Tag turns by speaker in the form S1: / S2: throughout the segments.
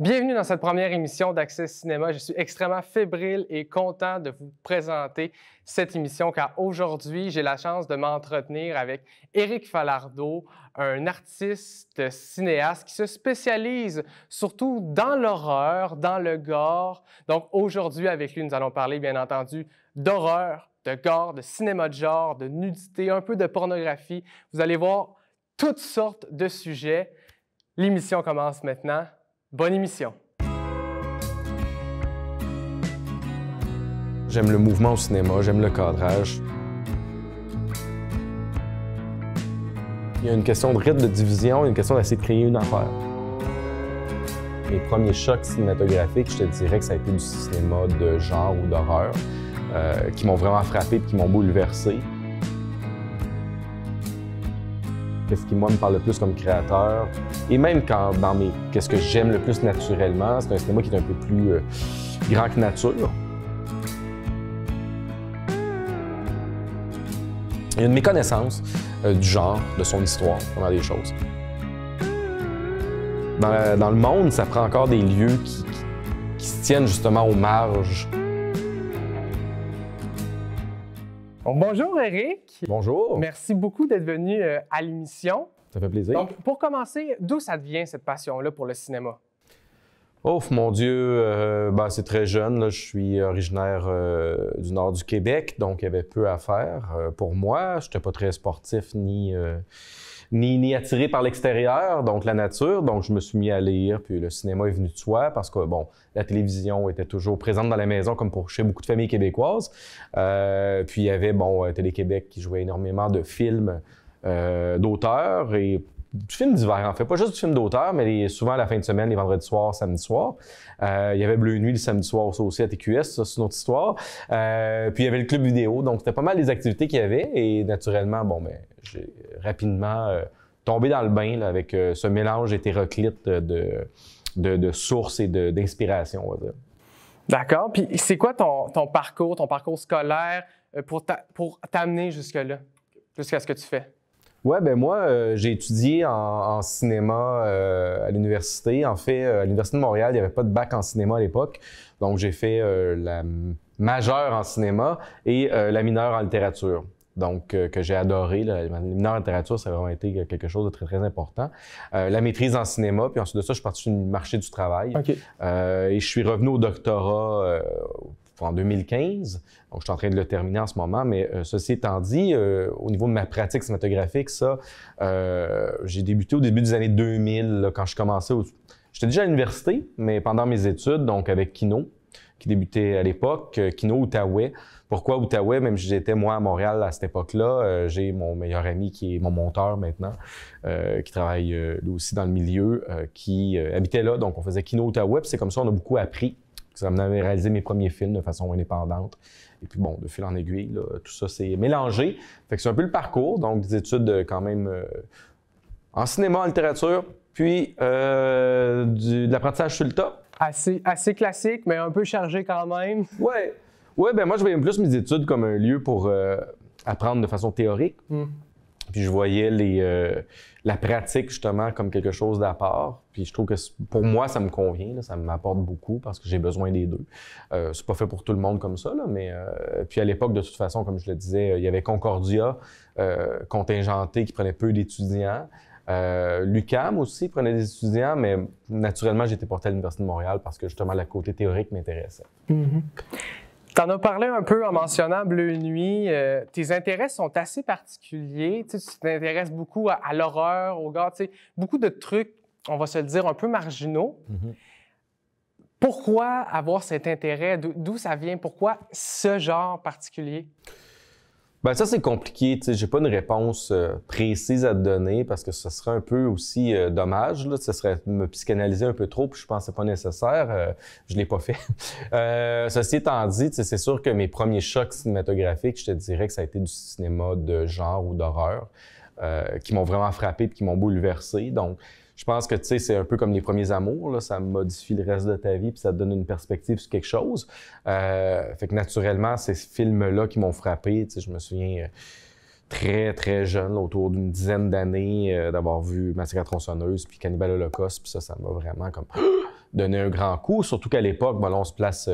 S1: Bienvenue dans cette première émission d'Accès Cinéma. Je suis extrêmement fébrile et content de vous présenter cette émission car aujourd'hui, j'ai la chance de m'entretenir avec Éric Falardeau, un artiste cinéaste qui se spécialise surtout dans l'horreur, dans le gore. Donc aujourd'hui, avec lui, nous allons parler bien entendu d'horreur, de gore, de cinéma de genre, de nudité, un peu de pornographie. Vous allez voir toutes sortes de sujets. L'émission commence maintenant. Bonne émission.
S2: J'aime le mouvement au cinéma, j'aime le cadrage. Il y a une question de rythme, de division, une question d'essayer de créer une affaire. Mes premiers chocs cinématographiques, je te dirais que ça a été du cinéma de genre ou d'horreur, euh, qui m'ont vraiment frappé et qui m'ont bouleversé. qu'est-ce qui, moi, me parle le plus comme créateur. Et même quand, dans mes, qu'est-ce que j'aime le plus naturellement, c'est un cinéma qui est un peu plus euh, grand que nature. Il y a une méconnaissance euh, du genre, de son histoire, comment des choses. Dans, le monde, ça prend encore des lieux qui, se tiennent justement aux marges.
S1: bonjour Eric. Bonjour. Merci beaucoup d'être venu euh, à l'émission. Ça fait plaisir. Donc, pour commencer, d'où ça devient cette passion-là pour le cinéma?
S2: Oh mon Dieu, euh, ben, c'est très jeune. Je suis originaire euh, du nord du Québec, donc il y avait peu à faire euh, pour moi. Je n'étais pas très sportif ni, ni, attiré par l'extérieur, donc la nature. Donc je me suis mis à lire, puis le cinéma est venu de soi parce que bon, la télévision était toujours présente dans la maison, comme pour chez beaucoup de familles québécoises. puis il y avait bon Télé-Québec qui jouait énormément de films d'auteurs et du film d'hiver, en fait. Pas juste du film d'auteur, mais souvent la fin de semaine, les vendredis soirs, samedi soir. Euh, il y avait Bleu Nuit le samedi soir aussi à TQS, ça c'est une autre histoire. Euh, puis il y avait le club vidéo, donc c'était pas mal les activités qu'il y avait. Et naturellement, bon, mais ben, j'ai rapidement euh, tombé dans le bain avec ce mélange hétéroclite de, sources et d'inspiration, on va dire.
S1: D'accord. Puis c'est quoi ton, ton, parcours, ton parcours scolaire pour t'amener jusque-là, jusqu'à ce que tu fais?
S2: Ouais, ben moi, euh, j'ai étudié en, cinéma euh, à l'université. En fait, euh, à l'Université de Montréal, il n'y avait pas de bac en cinéma à l'époque. Donc, j'ai fait la majeure en cinéma et la mineure en littérature. Donc, que j'ai adoré. La mineure en littérature, ça a vraiment été quelque chose de très, très important. la maîtrise en cinéma, puis ensuite de ça, je suis parti sur le marché du travail. et je suis revenu au doctorat en 2015. Donc, je suis en train de le terminer en ce moment, mais euh, ceci étant dit, euh, au niveau de ma pratique cinématographique, ça, euh, j'ai débuté au début des années 2000, quand je commençais. Au... J'étais déjà à l'université, mais pendant mes études, donc avec Kino, qui débutait à l'époque, Kino Outaouais. Pourquoi Outaouais? Même si j'étais moi à Montréal à cette époque-là, j'ai mon meilleur ami qui est mon monteur maintenant, qui travaille aussi dans le milieu, qui habitait là. Donc on faisait Kino Outaouais, puis c'est comme ça qu'on a beaucoup appris ça m'avait réalisé mes premiers films de façon indépendante. Et puis bon, de fil en aiguille, tout ça s'est mélangé. Fait que c'est un peu le parcours, donc des études quand même euh, en cinéma, en littérature, puis euh, de l'apprentissage sur le tas.
S1: Assez, classique, mais un peu chargé quand même. Oui,
S2: Ouais, ben moi je voyais plus mes études comme un lieu pour euh, apprendre de façon théorique. Hmm. Puis je voyais les, euh, la pratique justement comme quelque chose d'à part. Puis je trouve que pour moi, ça me convient, ça m'apporte beaucoup parce que j'ai besoin des deux. Euh, c'est pas fait pour tout le monde comme ça, mais euh, puis à l'époque, de toute façon, comme je le disais, euh, il y avait Concordia contingenté qui prenait peu d'étudiants. Euh, L'UCAM aussi prenait des étudiants, mais naturellement, j'étais porté à l'Université de Montréal parce que justement, la côté théorique m'intéressait.
S1: Mm-hmm en as parlé un peu en mentionnant Bleu Nuit. Euh, tes intérêts sont assez particuliers. Tu t'intéresses beaucoup à, l'horreur, au gars, beaucoup de trucs, on va se le dire, un peu marginaux. Mhm. Pourquoi avoir cet intérêt? D'où ça vient? Pourquoi ce genre particulier?
S2: Ben ça, c'est compliqué. sais j'ai pas une réponse euh, précise à te donner parce que ce serait un peu aussi euh, dommage. Là. Ce serait me psychanalyser un peu trop, puis je pensais pas nécessaire. Euh, je l'ai pas fait. ceci étant dit, c'est sûr que mes premiers chocs cinématographiques, je te dirais que ça a été du cinéma de genre ou d'horreur qui m'ont vraiment frappé et qui m'ont bouleversé. Donc, je pense que tu sais, c'est un peu comme les premiers amours, ça modifie le reste de ta vie, puis ça te donne une perspective sur quelque chose. Euh, fait que naturellement, ces films-là qui m'ont frappé, tu sais, je me souviens euh, très, très jeune, autour d'une dizaine d'années, euh, d'avoir vu Massacre à tronçonneuse, puis Cannibal Holocaust, puis ça, ça m'a vraiment comme donné un grand coup, surtout qu'à l'époque, ben on se place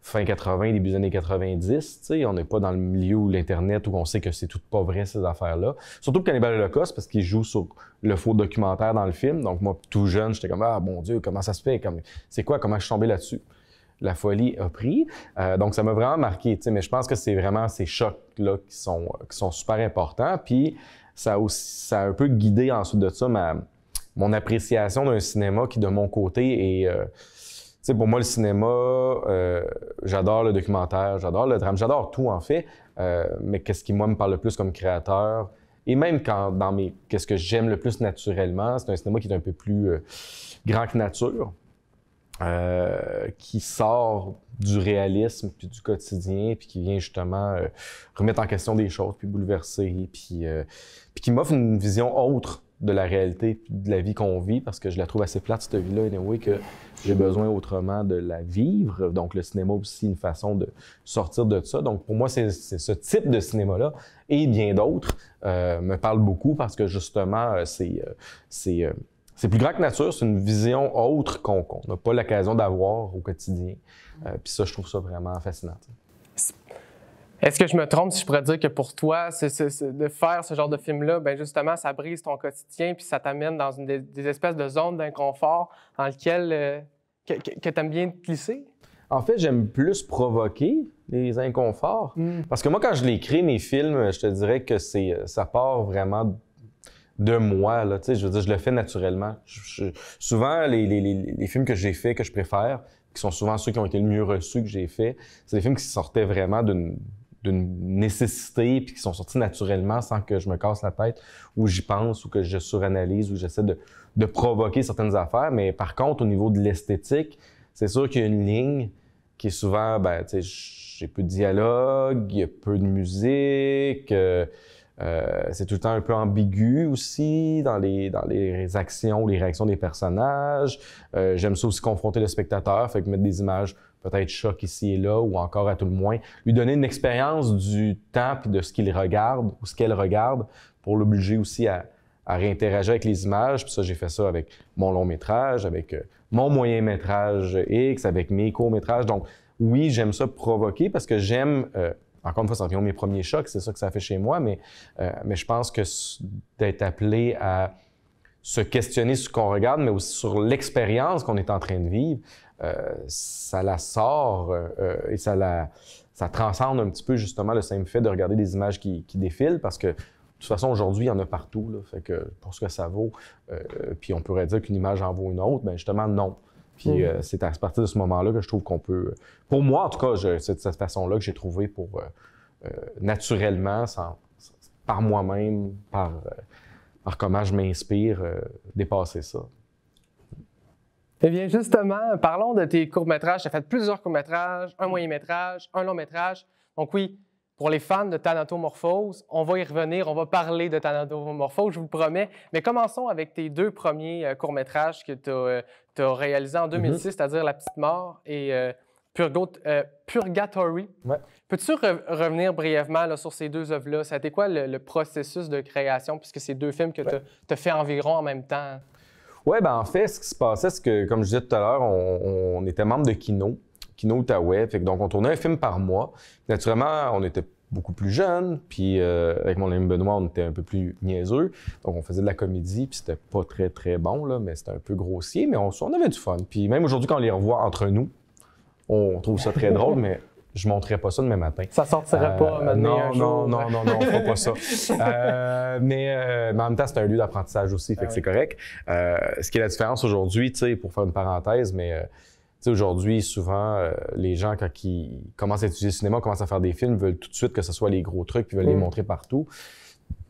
S2: fin 80, début des années 90. sais, On n'est pas dans le milieu où l'Internet où on sait que c'est tout pas vrai, ces affaires-là. Surtout pour Cannibal Holocaust, parce qu'il joue sur le faux documentaire dans le film. Donc, moi, tout jeune, j'étais comme Ah, mon Dieu, comment ça se fait C'est quoi Comment je suis tombé là-dessus La folie a pris. Euh, donc, ça m'a vraiment marqué. sais, Mais je pense que c'est vraiment ces chocs-là qui sont, euh, qui sont super importants. Puis, ça a, aussi, ça un peu guidé ensuite de ça ma, mon appréciation d'un cinéma qui, de mon côté, est. Euh, sais, pour moi, le cinéma, euh, j'adore le documentaire, j'adore le drame, j'adore tout en fait. Euh, mais qu'est-ce qui, moi, me parle le plus comme créateur? Et même quand, dans mes. Qu'est-ce que j'aime le plus naturellement? C'est un cinéma qui est un peu plus euh, grand que nature, qui sort du réalisme puis du quotidien, puis qui vient justement remettre en question des choses, puis bouleverser, puis qui m'offre une vision autre de la réalité, de la vie qu'on vit, parce que je la trouve assez plate, cette vie-là, anyway, que j'ai besoin autrement de la vivre. Donc, le cinéma aussi, une façon de sortir de ça. Donc, pour moi, c'est ce type de cinéma-là et bien d'autres euh, me parlent beaucoup parce que justement, euh, c'est. Euh, c'est plus grand que nature, c'est une vision autre qu'on n'a pas l'occasion d'avoir au quotidien. Puis ça, je trouve ça vraiment fascinant.
S1: Est-ce que je me trompe si je pourrais dire que pour toi, de faire ce genre de film-là, ben justement, ça brise ton quotidien puis ça t'amène dans des, espèces de zones d'inconfort dans lesquelles euh, que, tu aimes bien te glisser?
S2: En fait, j'aime plus provoquer les inconforts. Mm. Parce que moi, quand je l'écris, mes films, je te dirais que c'est euh, ça part vraiment de moi. Là, je veux dire, je le fais naturellement. souvent, les, les, films que j'ai faits, que je préfère, qui sont souvent ceux qui ont été le mieux reçus que j'ai faits, c'est des films qui sortaient vraiment d'une d'une nécessité puis qui sont sortis naturellement sans que je me casse la tête ou j'y pense ou que je suranalyse ou j'essaie de, de, provoquer certaines affaires. Mais par contre, au niveau de l'esthétique, c'est sûr qu'il y a une ligne qui est souvent, ben, tu sais, j'ai peu de dialogue, il y a peu de musique. Euh, euh, c'est tout le temps un peu ambigu aussi dans les, dans les actions, les réactions des personnages. Euh, j'aime ça aussi confronter le spectateur, fait que mettre des images peut-être choc ici et là, ou encore à tout le moins, lui donner une expérience du temps puis de ce qu'il regarde ou ce qu'elle regarde pour l'obliger aussi à, réinteragir avec les images. Puis ça, j'ai fait ça avec mon long métrage, avec euh, mon moyen métrage X, avec mes courts métrages. Donc, oui, j'aime ça provoquer parce que j'aime. Euh, encore une fois, ça revient mes premiers chocs, c'est ça que ça fait chez moi, mais, euh, mais je pense que d'être appelé à se questionner sur ce qu'on regarde, mais aussi sur l'expérience qu'on est en train de vivre, ça la sort euh, euh, et ça la ça transcende un petit peu justement le simple fait de regarder des images qui, défilent parce que de toute façon, aujourd'hui, il y en a partout. Là, fait que pour ce que ça vaut, euh, puis on pourrait dire qu'une image en vaut une autre, mais ben, justement, non. Puis c'est à partir de ce moment-là que je trouve qu'on peut. Pour moi, en tout cas, c'est de cette façon-là que j'ai trouvé pour naturellement, par moi-même, par, par comment je m'inspire, dépasser ça.
S1: Eh bien, justement, parlons de tes courts-métrages. Tu as fait plusieurs courts-métrages, un moyen-métrage, un long-métrage. Donc oui, pour les fans de Thanatomorphose, on va y revenir, on va parler de Thanatomorphose, je vous promets. Mais commençons avec tes deux premiers euh, courts-métrages que tu as, euh, réalisés en 2006, mm-hmm. c'est-à-dire La Petite Mort et euh, Purgatory. Peux-tu revenir brièvement sur ces deux œuvres-là? C'était quoi le, processus de création, puisque c'est deux films que ben tu as, as fait environ en même temps?
S2: ben en fait, ce qui se passait, c'est que, comme je disais tout à l'heure, on, était membre de Kino, Kino Outaouais. donc, on tournait un film par mois. Naturellement, on était beaucoup plus jeunes, puis euh, avec mon ami Benoît, on était un peu plus niaiseux. Donc, on faisait de la comédie, puis c'était pas très, très bon, là, mais c'était un peu grossier, mais on, on avait du fun. Puis même aujourd'hui, quand on les revoit entre nous, on trouve ça très drôle, mais je montrerai pas ça demain matin. Ça sortirait pas euh, maintenant. Non, non, non, hein. non, non, on fera pas ça. Euh, euh, mais, en même temps, c'est un lieu d'apprentissage aussi, fait ah c'est correct. ce qui est la différence aujourd'hui, pour faire une parenthèse, mais aujourd'hui, souvent, les gens, quand ils commencent à étudier le cinéma, commencent à faire des films, veulent tout de suite que ce soit les gros trucs, puis veulent les mm. montrer partout.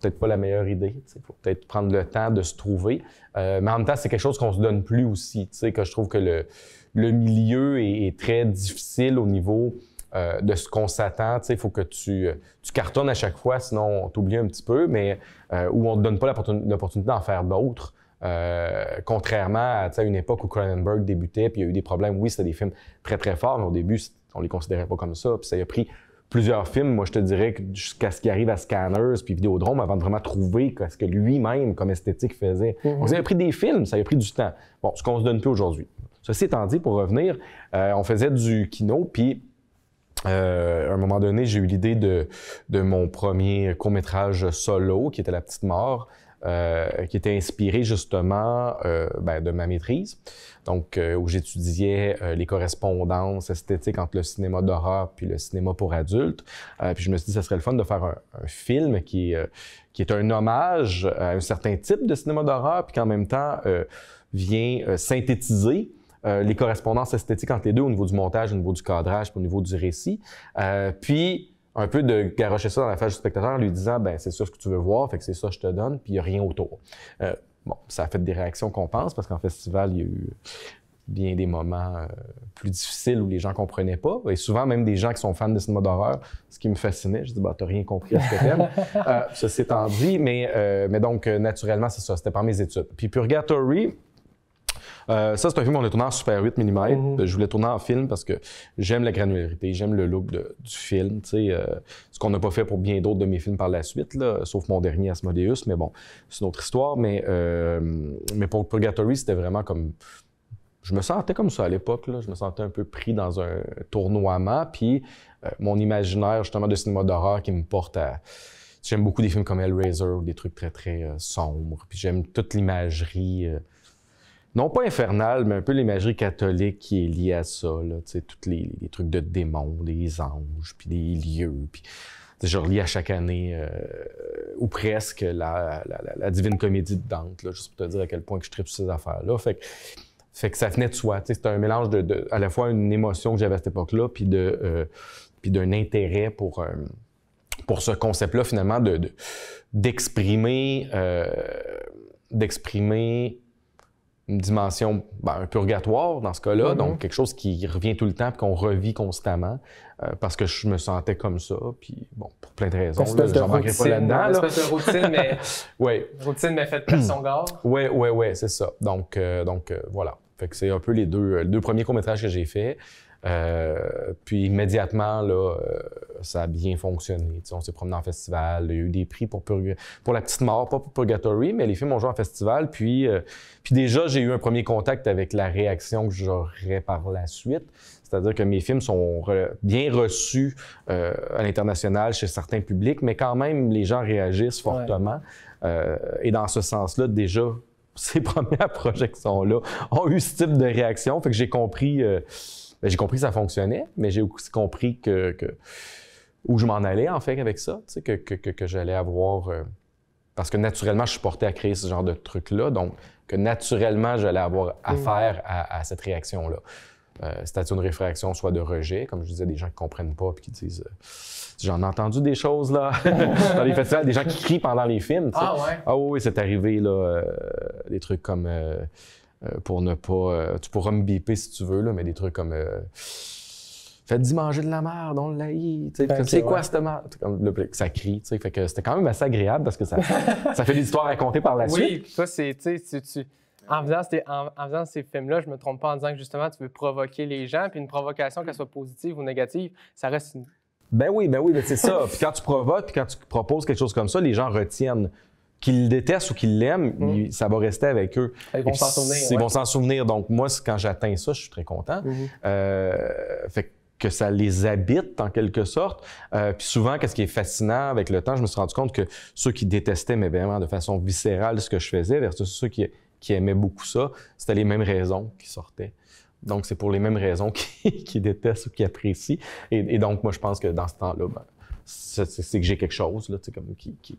S2: Peut-être pas la meilleure idée. Il faut peut-être prendre le temps de se trouver. mais en même temps, c'est quelque chose qu'on se donne plus aussi. Que je trouve que le, le milieu est, très difficile au niveau euh, de ce qu'on s'attend. Il faut que tu, euh, tu, cartonnes à chaque fois, sinon on t'oublie un petit peu, mais euh, où on ne te donne pas l'opportunité d'en faire d'autres. contrairement à une époque où Cronenberg débutait, puis il y a eu des problèmes. Oui, c'était des films très, très forts, mais au début, on les considérait pas comme ça. Puis ça a pris plusieurs films, moi je te dirais, jusqu'à ce qu'il arrive à Scanners puis Vidéodrome, avant de vraiment trouver ce que lui-même, comme esthétique, faisait. Mm-hmm. ça a pris des films, ça a pris du temps. Bon, ce qu'on se donne plus aujourd'hui. Ceci étant dit, pour revenir, on faisait du kino, puis euh, à un moment donné, j'ai eu l'idée de, de, mon premier court-métrage solo, qui était La Petite Mort, euh, qui était inspiré justement euh, ben, de ma maîtrise, donc euh, où j'étudiais euh, les correspondances esthétiques entre le cinéma d'horreur puis le cinéma pour adultes. Euh, puis je me suis dit, ça serait le fun de faire un, film qui, qui est un hommage à un certain type de cinéma d'horreur, puis qu'en même temps vient synthétiser euh, les correspondances esthétiques entre les deux au niveau du montage, au niveau du cadrage, puis au niveau du récit. Euh, puis un peu de garrocher ça dans la face du spectateur en lui disant ben c'est ça ce que tu veux voir, fait que c'est ça je te donne, puis il n'y a rien autour. Euh, bon, ça a fait des réactions qu'on pense parce qu'en festival, il y a eu bien des moments plus difficiles où les gens comprenaient pas, et souvent même des gens qui sont fans de cinéma d'horreur, ce qui me fascinait. Je dis, tu ben, t'as rien compris à ce que t'aimes. euh, ceci étant dit, mais, mais donc, naturellement, c'est ça, c'était par mes études. Puis Purgatory, euh, ça, c'est un film qu'on a tourné en super 8 mm. Mhm. Euh, je voulais tourner en film parce que j'aime la granularité, j'aime le look du film. sais, euh, ce qu'on n'a pas fait pour bien d'autres de mes films par la suite, sauf mon dernier Asmodeus, mais bon, c'est une autre histoire. Mais, mais pour Purgatory, c'était vraiment comme je me sentais comme ça à l'époque. Je me sentais un peu pris dans un tournoiement. Puis mon imaginaire, justement, de cinéma d'horreur qui me porte à. J'aime beaucoup des films comme Hellraiser, des trucs très, très sombres. Puis j'aime toute l'imagerie non pas infernale, mais un peu l'imagerie catholique qui est liée à ça, là, tous les, trucs de démons, les anges, puis des lieux, puis je relis à chaque année, euh, ou presque, la, Divine Comédie de Dante, là, juste pour te dire à quel point que je tripe sur ces affaires-là. Fait que, fait que ça venait de soi. C'était un mélange de, à la fois une émotion que j'avais à cette époque-là, puis de euh, d'un intérêt pour, euh, pour ce concept-là, finalement, de, d'exprimer, d'exprimer une dimension, ben, un purgatoire dans ce cas-là, mhm. donc quelque chose qui revient tout le temps, qu'on revit constamment, euh, parce que je me sentais comme ça, puis bon, pour plein de raisons, là, de pas là-dedans. Là. de
S1: routine, mais ouais. routine, mais faite par son gars.
S2: Oui, oui, oui, c'est ça. Donc, euh, donc euh, voilà. Fait que c'est un peu les deux, les deux premiers courts-métrages que j'ai faits. puis immédiatement, là, ça a bien fonctionné. on s'est promené en festival, il y a eu des prix pour, pour La Petite Mort, pas pour Purgatory, mais les films ont joué en festival. Puis, euh, puis déjà, j'ai eu un premier contact avec la réaction que j'aurais par la suite. C'est-à-dire que mes films sont bien reçus euh, à l'international chez certains publics, mais quand même, les gens réagissent fortement. Euh, et dans ce sens-là, déjà, ces premières projections-là ont eu ce type de réaction. Fait que j'ai compris, ben, j'ai compris que ça fonctionnait, mais j'ai aussi compris que, que où je m'en allais en fait avec ça, que, que, que, j'allais avoir. Euh, parce que naturellement, je suis porté à créer ce genre de truc-là, donc que naturellement, j'allais avoir mm. affaire à, cette réaction-là. Euh, cest une réfraction soit de rejet, comme je disais, des gens qui ne comprennent pas puis qui disent euh, J'en ai entendu des choses là dans les festivals, des gens qui crient pendant les films. Ah ouais? Ah oui, c'est arrivé là, euh, des trucs comme pour ne pas. tu pourras me biper si tu veux, là, mais des trucs comme faites-y manger de la merde, on le ben, C'est quoi cette merde? ça crie, tu Fait que c'était quand même assez agréable parce que ça, ça fait des histoires à par la suite.
S1: Oui, toi, c'est, tu en faisant ces, en, films-là, je me trompe pas en disant que justement, tu veux provoquer les gens, puis une provocation, qu'elle soit positive ou négative, ça reste une.
S2: Ben oui, ben oui, ben c'est ça. puis quand tu provoques, puis quand tu proposes quelque chose comme ça, les gens retiennent. Qu'ils le détestent ou qu'ils l'aiment, mm. ça va rester avec eux. Ils vont s'en souvenir. Ils vont s'en souvenir. Donc, moi, quand j'atteins ça, je suis très content. Mm-hmm. Euh, que ça les habite en quelque sorte. Euh, puis souvent, qu'est-ce qui est fascinant avec le temps, je me suis rendu compte que ceux qui détestaient, mais vraiment de façon viscérale, ce que je faisais, versus ceux qui, qui aimaient beaucoup ça, c'était les mêmes raisons qui sortaient. Donc, c'est pour les mêmes raisons qu'ils qui détestent ou qu'ils apprécient. Et, donc, moi, je pense que dans ce temps-là, ben, c'est que j'ai quelque chose, là, comme qui, qui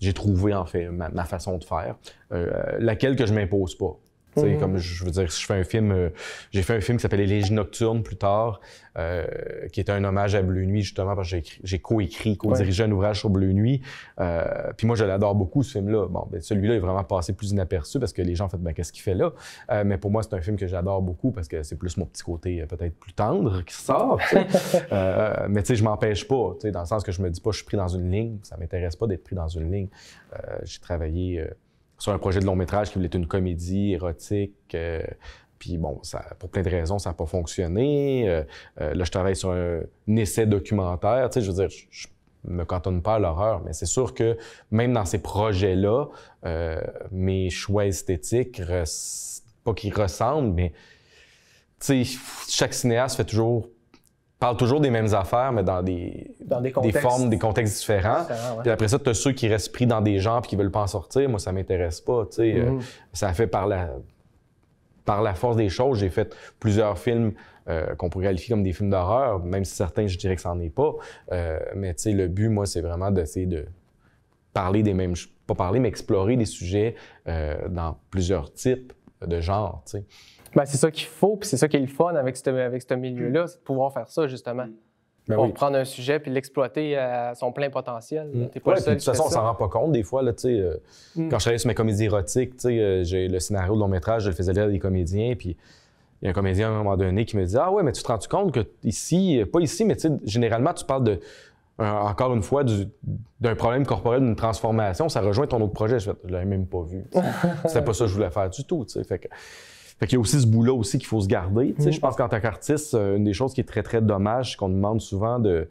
S2: j'ai trouvé en fait ma, ma façon de faire, euh, euh laquelle que je m'impose pas. Mhm. je veux dire, je fais un film, euh, j'ai fait un film qui s'appelait Légies Nocturnes plus tard, euh, qui était un hommage à Bleu Nuit, justement, parce que j'ai co-écrit, co-dirigé un ouvrage sur Bleu Nuit. Euh, puis moi, je l'adore beaucoup, ce film-là. Bon, ben, celui-là est vraiment passé plus inaperçu parce que les gens ont fait, ben, qu'est-ce qu'il fait là? mais pour moi, c'est un film que j'adore beaucoup parce que c'est plus mon petit côté peut-être plus tendre qui sort. mais tu sais, je m'empêche pas, dans le sens que je me dis pas, je suis pris dans une ligne. Ça m'intéresse pas d'être pris dans une ligne. j'ai travaillé sur un projet de long métrage qui voulait être une comédie érotique. Euh, puis bon, ça, pour plein de raisons, ça n'a pas fonctionné. Euh, euh, là, je travaille sur un, essai documentaire. Tu sais, je veux dire, je, me cantonne pas à l'horreur, mais c'est sûr que même dans ces projets-là, mes choix esthétiques, pas qu'ils ressemblent, mais tu sais, chaque cinéaste fait toujours parle toujours des mêmes affaires, mais dans des, dans
S1: des, formes, des
S2: contextes différents. après ça, tu as ceux qui restent pris dans des gens et qui veulent pas en sortir. Moi, ça m'intéresse pas. Tu euh, mm-hmm. ça fait par la, par la force des choses. J'ai fait plusieurs films euh, qu'on pourrait qualifier comme des films d'horreur, même si certains, je dirais que ça n'en est pas. Euh, mais tu sais, le but, moi, c'est vraiment d'essayer de parler des mêmes... Pas parler, mais explorer des sujets dans plusieurs types
S1: de genres, tu ben, c'est ça qu'il faut, puis c'est ça qui est le fun avec ce avec ce milieu-là, c'est de pouvoir faire ça, justement. Mm. Ben pour prendre un sujet puis l'exploiter à son plein potentiel. Mm. pas de toute façon, on s'en rend
S2: pas compte des fois. Là, euh, mm. Quand je travaillais sur mes comédies érotiques, euh, j'ai le scénario de long métrage, je le faisais lire à des comédiens. Puis il y a un comédien à un moment donné qui me dit Ah ouais, mais tu te rends -tu compte que ici, pas ici, mais généralement, tu parles de. encore une fois, d'un problème corporel, d'une transformation, ça rejoint ton autre projet. Je, ne l'avais même pas vu. C'était pas ça que je voulais faire du tout. Fait que, fait qu'il y a aussi ce bout-là aussi qu'il faut se garder. Mm. Je pense qu'en tant qu'artiste, euh, une des choses qui est très, très dommage, c'est qu'on demande souvent de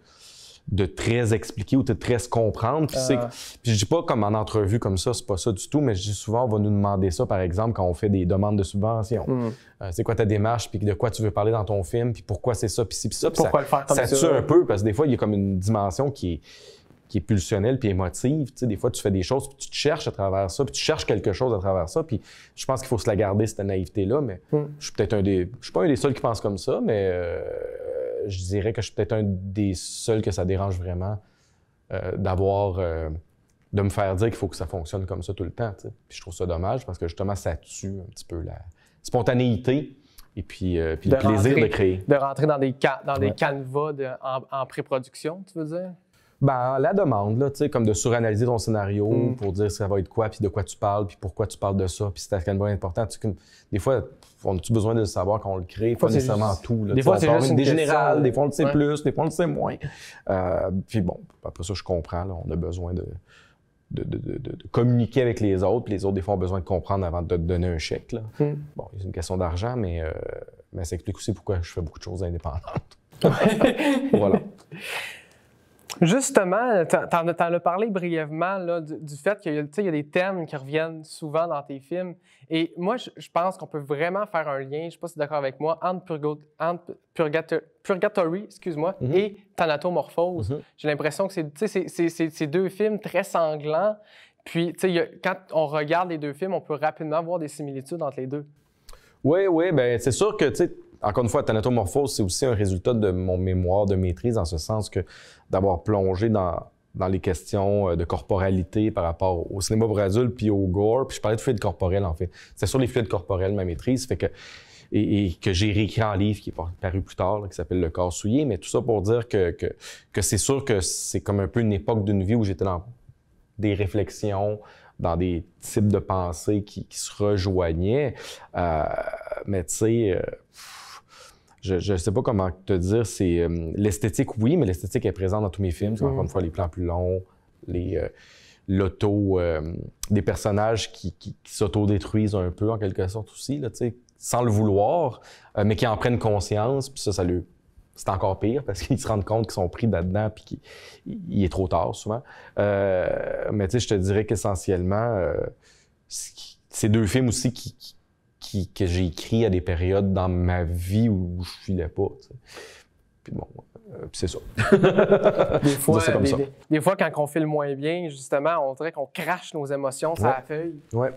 S2: de très expliquer ou de très se comprendre. Puis, euh... puis je dis pas comme en entrevue comme ça, c'est pas ça du tout, mais je dis souvent, on va nous demander ça, par exemple, quand on fait des demandes de subvention. Mm. Euh, c'est quoi ta démarche, puis de quoi tu veux parler dans ton film, puis pourquoi c'est ça, puis ci, puis ça. ça, ça, ça tue un peu, parce que des fois, il y a comme une dimension qui est qui est pulsionnel puis émotive. des fois, tu fais des choses, puis tu te cherches à travers ça, puis tu cherches quelque chose à travers ça. Puis je pense qu'il faut se la garder, cette naïveté-là. Mais mm. je suis peut-être un des. Je suis pas un des seuls qui pense comme ça, mais euh, je dirais que je suis peut-être un des seuls que ça dérange vraiment euh, d'avoir. Euh, de me faire dire qu'il faut que ça fonctionne comme ça tout le temps. je trouve ça dommage parce que justement, ça tue un petit peu la spontanéité et puis, puis le plaisir de créer. De rentrer dans des, dans des
S1: canevas en, en pré-production, tu veux dire? Ben, la demande,
S2: là, comme de suranalyser ton scénario mm. pour dire ça va être quoi, puis de quoi tu parles, puis pourquoi tu parles de ça, puis c'est tellement important. Comme, des fois, on a besoin de savoir quand on le crée? Pas nécessairement tout. des fois, c'est juste une des générales, des fois on le sait plus, des fois on le sait moins. Euh, puis bon, après ça, je comprends, on a besoin de, de, de, de, communiquer avec les autres, puis les autres, des fois, ont besoin de comprendre avant de te donner un chèque. Mm. Bon, c'est une question d'argent, mais, euh, mais ça explique aussi pourquoi je fais beaucoup de choses indépendantes.
S1: voilà. Justement, tu en, as parlé brièvement du, fait qu'il y a des thèmes qui reviennent souvent dans tes films. Et moi, je, pense qu'on peut vraiment faire un lien, je ne sais pas si tu es d'accord avec moi, entre, Purgatory excuse-moi, mhm. et Thanatomorphose. Mhm. J'ai l'impression que c'est ces deux films très sanglants. Puis, quand on regarde les deux films, on peut rapidement voir des similitudes entre les deux.
S2: Oui, oui, ben c'est sûr que, tu encore une fois, Thanatomorphose, c'est aussi un résultat de mon mémoire de maîtrise, en ce sens que d'avoir plongé dans, dans les questions euh, de corporalité par rapport au cinéma pour adultes puis au gore. Puis je parlais de fluides corporels, en fait. C'est sur les fluides corporels, ma maîtrise. Fait que, et, que j'ai réécrit un livre qui est paru plus tard, qui s'appelle Le corps souillé. Mais tout ça pour dire que, que, c'est sûr que c'est comme un peu une époque d'une vie où j'étais dans des réflexions, dans des types de pensées qui, se rejoignaient. Euh, mais tu sais. Euh, je ne sais pas comment te dire, c'est euh, l'esthétique, oui, mais l'esthétique est présente dans tous mes films. encore une mm. fois les plans plus longs, les euh, l'auto, euh, des personnages qui, s'auto-détruisent s'autodétruisent un peu en quelque sorte aussi, là, sans le vouloir, mais qui en prennent conscience, puis ça, ça le, c'est encore pire parce qu'ils se rendent compte qu'ils sont pris là-dedans puis qu'il est trop tard souvent. mais tu sais, je te dirais qu'essentiellement, c'est deux films aussi qui, que j'ai écrit à des périodes dans ma vie où je filais pas. Puis bon, euh, c'est ça. des,
S1: fois, quand on file moins bien, justement, on dirait qu'on crache nos émotions sur la feuille. Oui.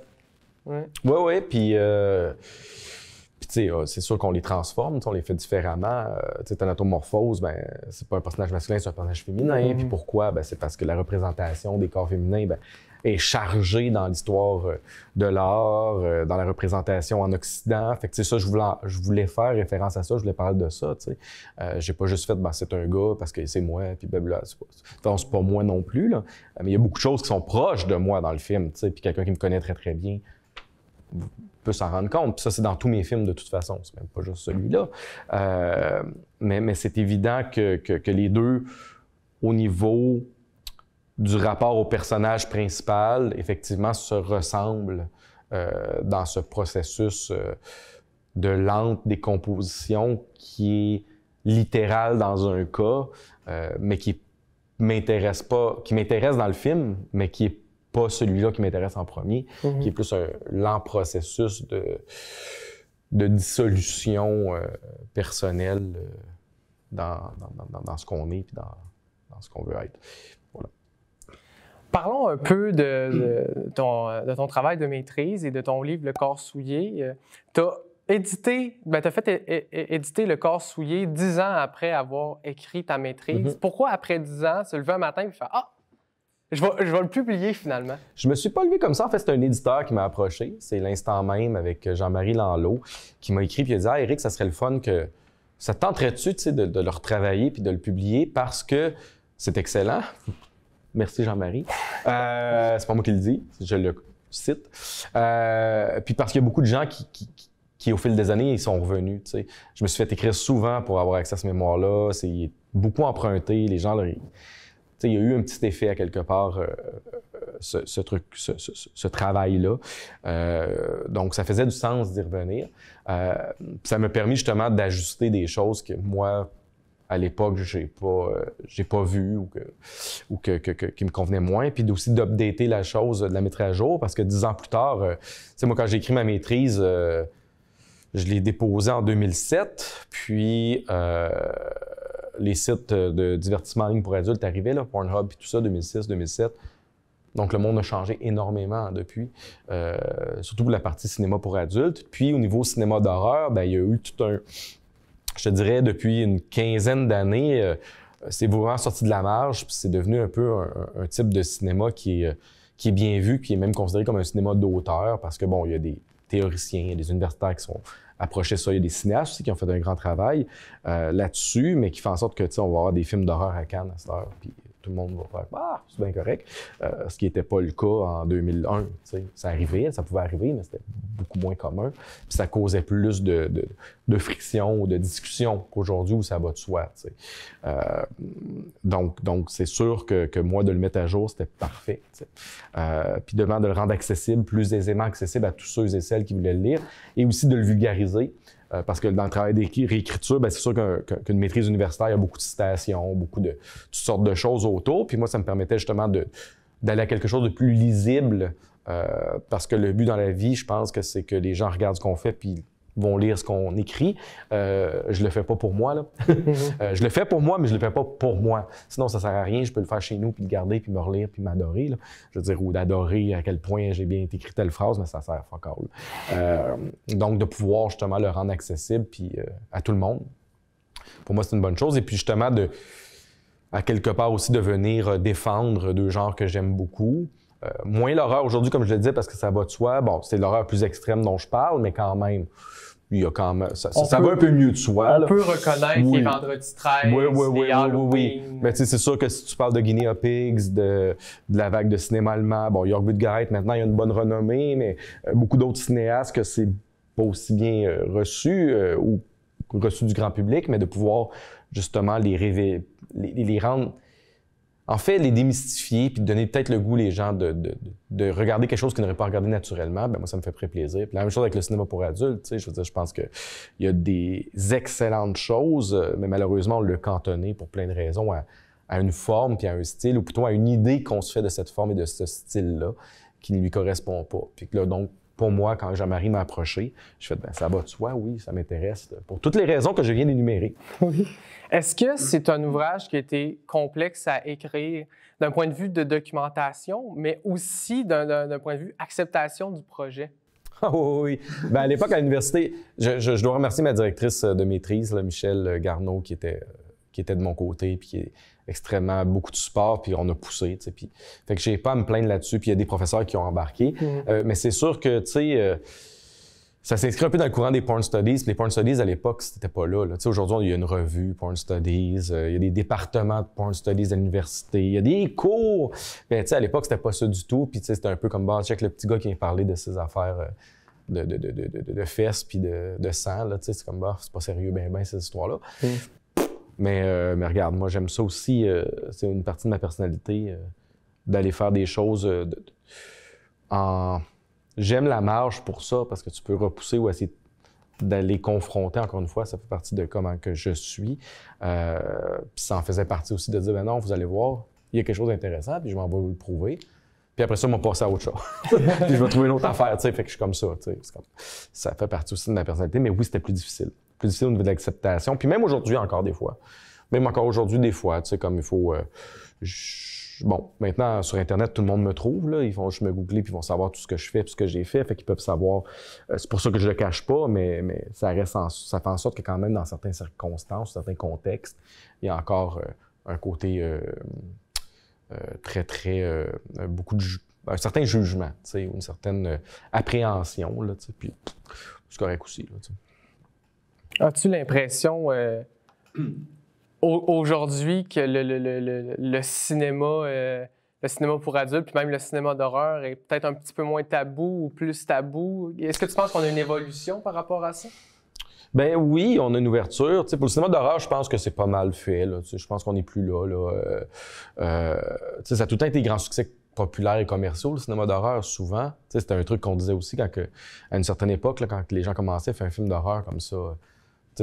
S1: Ouais,
S2: oui. Euh, puis. tu sais, euh, c'est sûr qu'on les transforme, on les fait différemment. Euh, tu sais, ben, c'est pas un personnage masculin, c'est un personnage féminin. Puis mm-hmm. pourquoi? Ben, c'est parce que la représentation des corps féminins, ben, est chargé dans l'histoire euh, de l'art, euh, dans la représentation en Occident. Fait que c'est ça, je voulais, je voulais faire référence à ça, je voulais parler de ça. Tu sais, euh, j'ai pas juste fait, ben, c'est un gars parce que c'est moi, puis blablabla. C'est pas, moi non plus là. Mais il y a beaucoup de choses qui sont proches de moi dans le film. Tu sais, puis quelqu'un qui me connaît très très bien peut s'en rendre compte. ça, c'est dans tous mes films de toute façon, c'est même pas juste celui-là. mais, mais c'est évident que, que, que, les deux, au niveau du rapport au personnage principal, effectivement, se ressemble euh, dans ce processus euh, de lente décomposition qui est littéral dans un cas, euh, mais qui m'intéresse pas, qui m'intéresse dans le film, mais qui est pas celui-là qui m'intéresse en premier, mhm. qui est plus un lent processus de, de dissolution personnelle dans, dans, dans, ce qu'on est et dans, ce qu'on veut être.
S1: Parlons un peu de, ton, travail de maîtrise et de ton livre Le corps souillé. Euh, tu as édité, ben, as fait éditer Le corps souillé dix ans après avoir écrit ta maîtrise. Mm-hmm. Pourquoi après dix ans, se lever un matin et faire Ah, je vais, le publier finalement.
S2: Je me suis pas levé comme ça. En fait, c'est un éditeur qui m'a approché. C'est l'instant même avec Jean-Marie Lanlot qui m'a écrit et il a dit Ah, Eric, ça serait le fun que. Ça tenterait-tu de, de le retravailler puis de le publier parce que c'est excellent. Merci Jean-Marie. Euh, c'est pas moi qui le dis, je le cite. Euh, puis parce qu'il y a beaucoup de gens qui, qui, qui, au fil des années, ils sont revenus. Je me suis fait écrire souvent pour avoir accès à ce mémoire-là. C'est beaucoup emprunté. Les gens, il y a eu un petit effet à quelque part, euh, ce, truc, ce, travail-là. donc, ça faisait du sens d'y revenir. ça m'a permis justement d'ajuster des choses que moi, à l'époque, j'ai pas, euh, j'ai pas vu ou, que, ou que, qui me convenait moins. Puis aussi d'updater la chose, euh, de la mettre à jour, parce que dix ans plus tard, euh, moi, quand j'ai écrit ma maîtrise, je l'ai déposé en 2007. Puis les sites de divertissement en ligne pour adultes arrivaient, là, Pornhub et tout ça, 2006, 2007. Donc, le monde a changé énormément depuis, surtout pour la partie cinéma pour adultes. Puis, au niveau cinéma d'horreur, ben il y a eu tout un, je te dirais, depuis une quinzaine d'années, euh, c'est vraiment sorti de la marge, puis c'est devenu un peu un, type de cinéma euh, qui est, bien vu, qui est même considéré comme un cinéma d'auteur, parce que, bon, il y a des théoriciens, il y a des universitaires qui sont approchés ça, il y a des cinéastes aussi qui ont fait un grand travail euh, là-dessus, mais qui font en sorte que, tu sais, on va avoir des films d'horreur à Cannes à cette heure, puis tout le monde va faire Ah, c'est bien correct. Euh, ce qui n'était pas le cas en 2001. Ça arrivait, ça pouvait arriver, mais c'était beaucoup moins commun. Puis ça causait plus de, de, ou de discussions qu'aujourd'hui où ça va de soi. Euh, donc, donc c'est sûr que, que, moi, de le mettre à jour, c'était parfait. Euh, puis demain, de le rendre accessible, plus aisément accessible à tous ceux et celles qui voulaient le lire, et aussi de le vulgariser. Euh, parce que dans le travail d'écriture, ben, c'est sûr qu'une maîtrise universitaire, il y a beaucoup de citations, beaucoup de toutes sortes de choses autour. Puis moi, ça me permettait justement d'aller à quelque chose de plus lisible. Euh, parce que le but dans la vie, je pense que c'est que les gens regardent ce qu'on fait puis vont lire ce qu'on écrit. Euh, je le fais pas pour moi. Là. Mhm. Euh, je le fais pour moi, mais je le fais pas pour moi. Sinon, ça sert à rien. Je peux le faire chez nous, puis le garder, puis me relire, puis m'adorer. Je veux dire, ou d'adorer à quel point j'ai bien écrit telle phrase, mais ça sert à euh, donc, de pouvoir justement le rendre accessible puis, euh, à tout le monde, pour moi, c'est une bonne chose. Et puis justement, de, à quelque part aussi de venir défendre deux genres que j'aime beaucoup. Euh, moins l'horreur aujourd'hui, comme je le disais, parce que ça va de soi. Bon, c'est l'horreur plus extrême dont je parle, mais quand même, il y a quand même, ça, va un peu mieux de soi. On peut reconnaître les vendredis
S1: 13, oui, oui,
S2: oui, Mais c'est sûr que si tu parles de Guinea Pigs, de, la vague de cinéma allemand, bon, York Budgaret, maintenant, il y a une bonne renommée, mais euh, beaucoup d'autres cinéastes que c'est pas aussi bien euh, reçu ou reçu du grand public, mais de pouvoir justement les, les rendre en fait, les démystifier puis donner peut-être le goût les gens de, regarder quelque chose qu'ils n'auraient pas regardé naturellement, ben moi, ça me fait très plaisir. Puis la même chose avec le cinéma pour adultes, je je pense qu'il y a des excellentes choses, euh, mais malheureusement, on le cantonné pour plein de raisons à, à, une forme puis à un style, ou plutôt à une idée qu'on se fait de cette forme et de ce style-là qui ne lui correspond pas. Puis donc, pour moi, quand Jean-Marie m'a approché, je
S1: fais ben, ça va de soi, oui, ça m'intéresse, pour toutes les raisons que je viens d'énumérer. Oui. Est-ce que c'est un ouvrage qui a été complexe à écrire d'un point de vue de documentation, mais aussi d'un point de vue acceptation du projet?
S2: Ah oui, Ben, à l'époque, à l'université, je, dois remercier ma directrice de maîtrise, Michelle Michel Garneau, qui était, qui était de mon côté, puis qui, extrêmement beaucoup de support, puis on a poussé. Tu sais, puis, fait que j'ai pas à me plaindre là-dessus, puis il y a des professeurs qui ont embarqué. Mm. Euh, mais c'est sûr que, tu sais, euh, ça s'inscrit un peu dans le courant des porn studies. Les porn studies à l'époque, c'était pas là. là. Aujourd'hui, il y a une revue porn studies, euh, il y a des départements de porn studies à l'université, il y a des cours. Mais à l'époque, c'était pas ça du tout. Puis tu sais, c'était un peu comme bah, check le petit gars qui vient parler de ses affaires de, de, de, de, fesses puis de, sang. Là, c'est comme bah, c'est pas sérieux, ben ben ces histoires-là. Mm. Euh, mais, regarde, moi, j'aime ça aussi. Euh, c'est une partie de ma personnalité euh, d'aller faire des choses en. J'aime la marge pour ça parce que tu peux repousser ou essayer d'aller confronter, encore une fois, ça fait partie de comment que je suis. puis ça en faisait partie aussi de dire, ben non, vous allez voir, il y a quelque chose d'intéressant, puis je m'en vais vous le prouver. Puis après ça, on va passer à autre chose. puis je vais trouver une autre affaire, tu sais, fait que je suis comme ça, tu sais. Ça fait partie aussi de ma personnalité, mais oui, c'était plus difficile plus de l'acceptation. Puis même aujourd'hui encore des fois. Même encore aujourd'hui des fois, tu sais, comme il faut... Euh, bon, maintenant, sur Internet, tout le monde me trouve. Là. Ils vont juste me googler, puis ils vont savoir tout ce que je fais, puis ce que j'ai fait. Fait qu'ils peuvent savoir. Euh, c'est pour ça que je le cache pas, mais, mais ça, reste ça fait en sorte que quand même, dans certaines circonstances, certains contextes, il y a encore euh, un côté très, très... beaucoup de un certain jugement, tu ou une certaine appréhension. Là, tu sais, puis c'est correct aussi. Là,
S1: As-tu l'impression euh, aujourd'hui que le, cinéma, euh, le cinéma pour adultes, puis même le cinéma d'horreur est peut-être un petit peu moins tabou ou plus tabou? Est-ce que tu penses qu'on a une évolution par rapport à ça?
S2: Ben oui, on a une ouverture. pour le cinéma d'horreur, je pense que c'est pas mal fait. Je pense qu'on n'est plus là. Euh, ça a tout le temps été grand succès populaire et commercial, le cinéma d'horreur, souvent. C'était un truc qu'on disait aussi quand à une certaine époque, quand les gens commençaient à faire un film d'horreur comme ça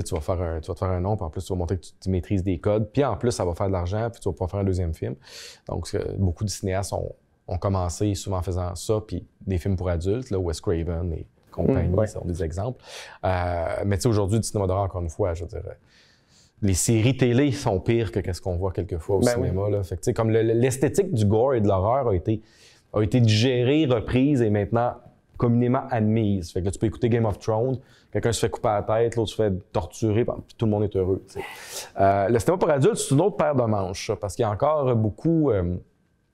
S2: tu vas, faire tu vas te faire un nom, puis en plus, tu vas montrer que tu, maîtrises des codes, puis en plus, ça va faire de l'argent, puis tu vas pouvoir faire un deuxième film. Donc, beaucoup de cinéastes ont, commencé souvent en faisant ça, puis des films pour adultes, là, Wes Craven et compagnie, mm, sont des exemples. Euh, mais tu sais, aujourd'hui, du cinéma d'horreur, encore une fois, je dirais les séries télé sont pires que ce qu'on voit quelquefois au ben cinéma. Là. comme l'esthétique du gore et de l'horreur a été, a été digérée, reprise et maintenant communément admise. Fait que tu peux écouter Game of Thrones, quelqu'un se fait couper la tête, l'autre se fait torturer, puis tout le monde est heureux. Euh, le cinéma pour adultes, c'est une autre paire de manches, parce qu'il y a encore beaucoup. Euh,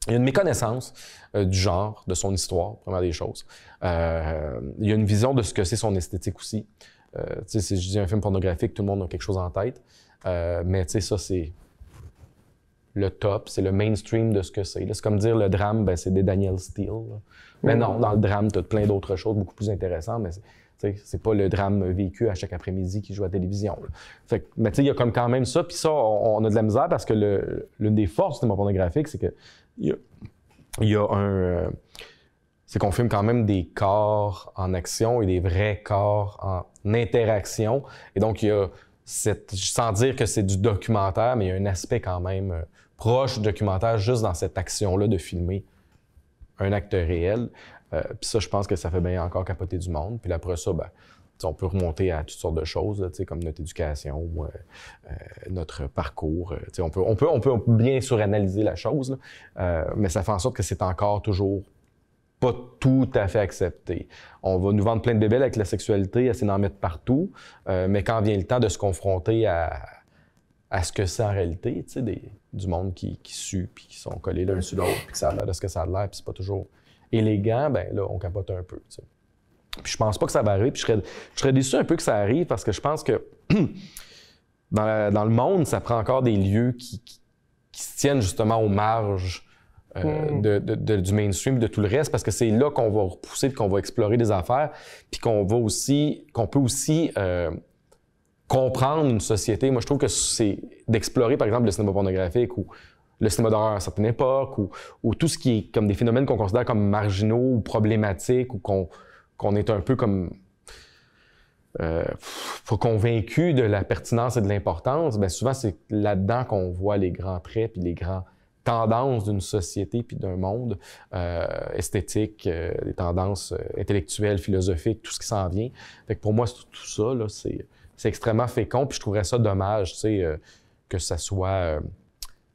S2: il y a une méconnaissance euh, du genre, de son histoire, première des choses. il y a une vision de ce que c'est son esthétique aussi. si je dis un film pornographique, tout le monde a quelque chose en tête. mais ça, c'est le top, c'est le mainstream de ce que c'est. C'est comme dire le drame, ben, c'est des Daniel Steele. Mais non, dans le drame, tu as plein d'autres choses beaucoup plus intéressantes, mais c'est pas le drame vécu à chaque après-midi qui joue à la télévision. Fait mais tu sais, il y a quand même ça. Puis ça, on, a de la misère parce que l'une des forces du cinéma pornographique, c'est que il y, a un. Euh, c'est qu'on filme quand même des corps en action et des vrais corps en interaction. Et donc, il y a sans dire que c'est du documentaire, mais il y a un aspect quand même euh, proche du documentaire juste dans cette action-là de filmer un acte réel. Euh, puis ça, je pense que ça fait bien encore capoter du monde. Puis après ça, ben, on peut remonter à toutes sortes de choses, comme notre éducation, euh, euh, notre parcours. On peut, on, peut, on, peut, bien suranalyser la chose, mais ça fait en sorte que c'est encore toujours pas tout à fait accepté. On va nous vendre plein de bébelles avec la sexualité, essayer d'en mettre partout, mais quand vient le temps de se confronter à, à ce que c'est en réalité, des, du monde qui, qui sue, puis qui sont collés l'un sur l'autre, puis que ça a l'air de ce que ça a l'air, puis c'est pas toujours élégant, ben là, on capote un peu. Puis je pense pas que ça va arriver, puis je serais, je déçu un peu que ça arrive parce que je pense que dans, le monde, ça prend encore des lieux qui, se tiennent justement aux marges euh, mm. du mainstream, de tout le reste, parce que c'est là qu'on va repousser, qu'on va explorer des affaires, puis qu'on va aussi, qu'on peut aussi euh, comprendre une société. Moi, je trouve que c'est d'explorer, par exemple, le cinéma pornographique ou le cinéma d'horreur à certaines époques ou, ou, tout ce qui est comme des phénomènes qu'on considère comme marginaux ou problématiques ou qu'on est un peu comme euh, convaincu de la pertinence et de l'importance, bien souvent c'est là-dedans qu'on voit les grands traits puis les grands tendances d'une société puis d'un monde euh, esthétique, les euh, tendances euh, intellectuelles, philosophiques, tout ce qui s'en vient. Fait pour moi, tout, tout là c'est c'est extrêmement fécond, puis je trouverais ça dommage, tu sais, euh, que ça soit... Euh,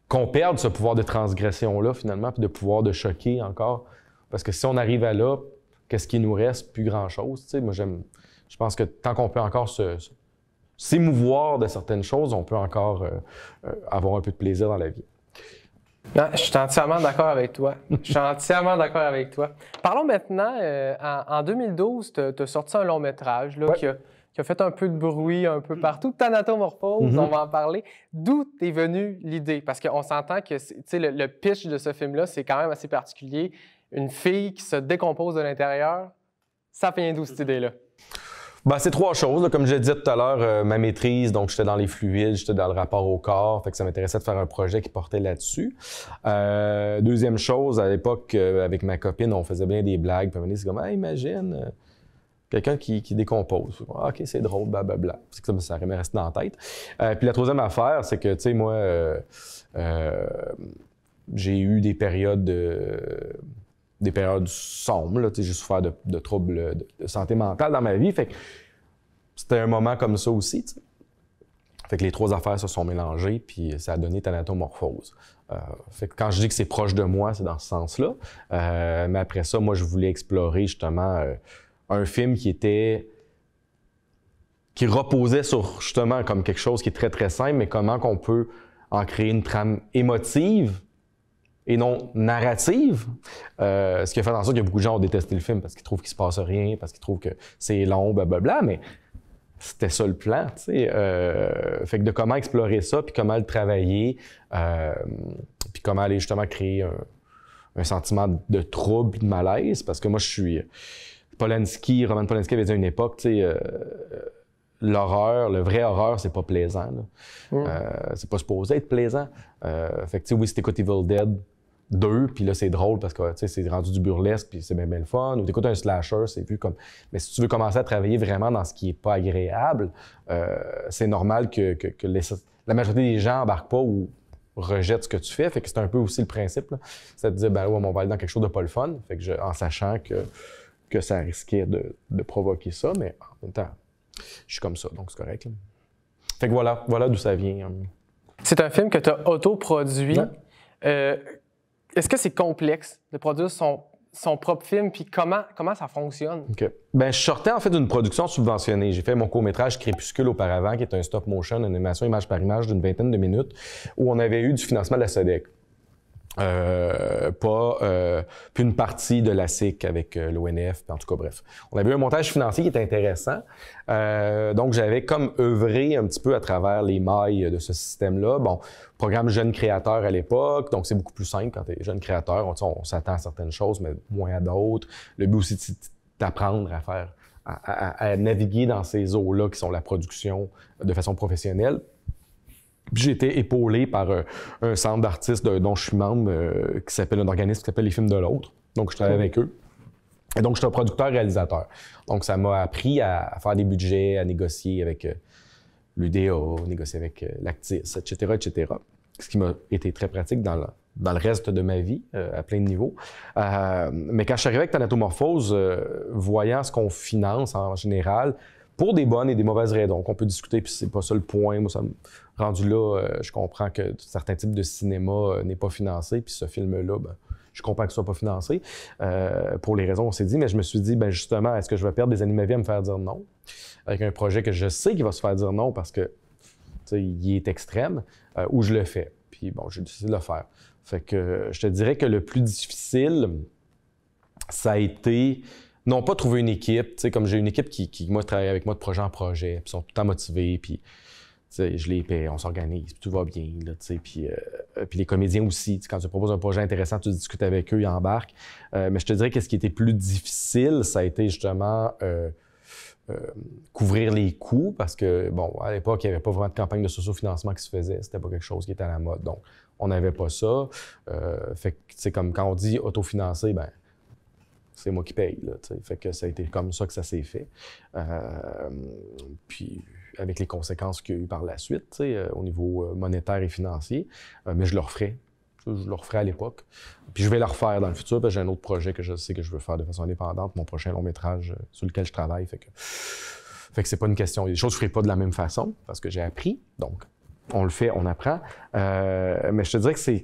S2: qu'on perde ce pouvoir de transgression-là, finalement, puis de pouvoir de choquer encore. Parce que si on arrive à là, qu'est-ce qui nous reste? Plus grand-chose, tu sais. Moi, j'aime... Je pense que tant qu'on peut encore se, s'émouvoir de certaines choses, on peut encore euh, avoir un peu de plaisir dans la vie. je suis entièrement
S1: d'accord avec toi. Je suis entièrement d'accord avec toi. Parlons maintenant, en, 2012, tu as, sorti un long métrage là, qui a fait un peu de bruit un peu mm. partout, Thanatomorphose, mm-hmm. on va en parler. D'où est venue l'idée? Parce qu'on s'entend que le, le pitch de ce film-là, c'est quand même assez particulier. Une fille qui se décompose de l'intérieur, ça vient d'où cette mm-hmm. idée-là?
S2: Ben, c'est trois choses. Comme j'ai dit tout à l'heure, euh, ma maîtrise, donc j'étais dans les fluides, j'étais dans le rapport au corps, fait que ça m'intéressait de faire un projet qui portait là-dessus. Euh, deuxième chose, à l'époque, euh, avec ma copine, on faisait bien des blagues. Puis on c'est comme, imagine, quelqu'un qui, décompose. Ah, OK, c'est drôle, blablabla. C'est que ça, ça reste dans la tête. Euh, puis la troisième affaire, c'est que, tu sais, moi, euh, euh, j'ai eu des périodes de, des périodes sombres. J'ai souffert de, troubles de, santé mentale dans ma vie. Fait que c'était un moment comme ça aussi. Fait que les trois affaires se sont mélangées, puis ça a donné une Euh, fait que quand je dis que c'est proche de moi, c'est dans ce sens-là. mais après ça, moi, je voulais explorer justement un film qui était qui reposait sur justement comme quelque chose qui est très très simple, mais comment qu'on peut en créer une trame émotive et non narrative, euh, ce qui a fait en sorte que beaucoup de gens ont détesté le film parce qu'ils trouvent qu'il se passe rien, parce qu'ils trouvent que c'est long, blablabla, mais c'était ça le plan, tu sais. Euh, fait que de comment explorer ça, puis comment le travailler, euh, puis comment aller justement créer un, un, sentiment de trouble, de malaise, parce que moi je suis Polanski, Roman Polanski avait dit à une époque, tu sais, euh, euh, l'horreur, le vrai horreur, c'est pas plaisant. Euh, c'est pas supposé être plaisant. fait que, tu sais, oui, si t'écoutes Evil Dead 2, puis là, c'est drôle parce que, tu sais, c'est rendu du burlesque, puis c'est bien, bien le fun. Ou t'écoutes un slasher, c'est vu comme... Mais si tu veux commencer à travailler vraiment dans ce qui est pas agréable, c'est normal que, la majorité des gens embarquent pas ou rejettent ce que tu fais. Fait que c'est un peu aussi le principe. C'est à dire, ben ouais, on va aller dans quelque chose de pas le fun. Fait que en sachant que que ça risquait de, provoquer ça, mais en même
S1: temps, je suis comme ça, donc c'est correct. Fait que voilà, voilà d'où ça vient. Hein. C'est un film que tu as autoproduit. Euh, est-ce que c'est complexe de produire son, son propre film, puis comment, comment ça fonctionne?
S2: Ben, je sortais en fait d'une production subventionnée. J'ai fait mon court-métrage Crépuscule auparavant, qui est un stop-motion, animation image par image d'une vingtaine de minutes, où on avait eu du financement de la SEDEC. Euh, pas euh, puis une partie de la SIC avec euh, l'ONF, en tout cas bref. On avait eu un montage financier qui était intéressant. donc j'avais comme œuvré un petit peu à travers les mailles de ce système-là. Bon, programme jeune créateur à l'époque, donc c'est beaucoup plus simple quand tu es jeune créateur. On, s'attend à certaines choses, mais moins à d'autres. Le but aussi d'apprendre à faire, à naviguer dans ces eaux-là qui sont la production de façon professionnelle. Puis j'ai été épaulé par euh, un centre d'artistes dont je suis membre, euh, qui s'appelle un organisme qui s'appelle Les Films de l'Autre. Donc, je travaille avec eux. Et donc, je suis un producteur-réalisateur. Donc, ça m'a appris à, faire des budgets, à négocier avec euh, négocier avec euh, l'actrice, etc., etc. Ce qui m'a été très pratique dans le, reste de ma vie, à plein de niveaux. mais quand je suis arrivé avec Thanatomorphose, voyant ce qu'on finance en général, pour des bonnes et des mauvaises raisons qu'on peut discuter, puis c'est pas ça le point. Moi, ça me... rendu là, euh, je comprends que certains types de cinéma euh, n'est pas financé, puis ce film-là, ben, je comprends que ce soit pas financé. Euh, pour les raisons on s'est dit, mais je me suis dit, ben justement, est-ce que je vais perdre des vie à me faire dire non? Avec un projet que je sais qu'il va se faire dire non parce que il est extrême, ou je le fais. Puis bon, j'ai décidé de le faire. Fait que je te dirais que le plus difficile, ça a été n'ont pas trouvé une équipe. Tu comme j'ai une équipe qui, qui, moi, travaille avec moi de projet en projet, puis sont tout le temps motivés, puis je les paie, on s'organise, puis tout va bien. Là, puis, euh, puis les comédiens aussi, quand tu proposes un projet intéressant, tu discutes avec eux, ils embarquent. Euh, mais je te dirais que ce qui était plus difficile, ça a été justement euh, couvrir les coûts, parce que, bon, à l'époque, il n'y avait pas vraiment de campagne de socio-financement qui se faisait, c'était pas quelque chose qui était à la mode. Donc, on n'avait pas ça. fait que, comme quand on dit autofinancer, ben, c'est moi qui paye. Là, fait que ça a été comme ça que ça s'est fait. Euh, puis avec les conséquences qu'il y a eu par la suite, euh, au niveau euh, monétaire et financier, mais je le referai. Je le referai à l'époque. Puis je vais le refaire dans le futur, parce j'ai un autre projet que je sais que je veux faire de façon indépendante, mon prochain long métrage sur lequel je travaille. Fait que, fait que c'est pas une question. Les choses, je ne ferai pas de la même façon, parce que j'ai appris. Donc, on le fait, on apprend. mais je te dirais que c'est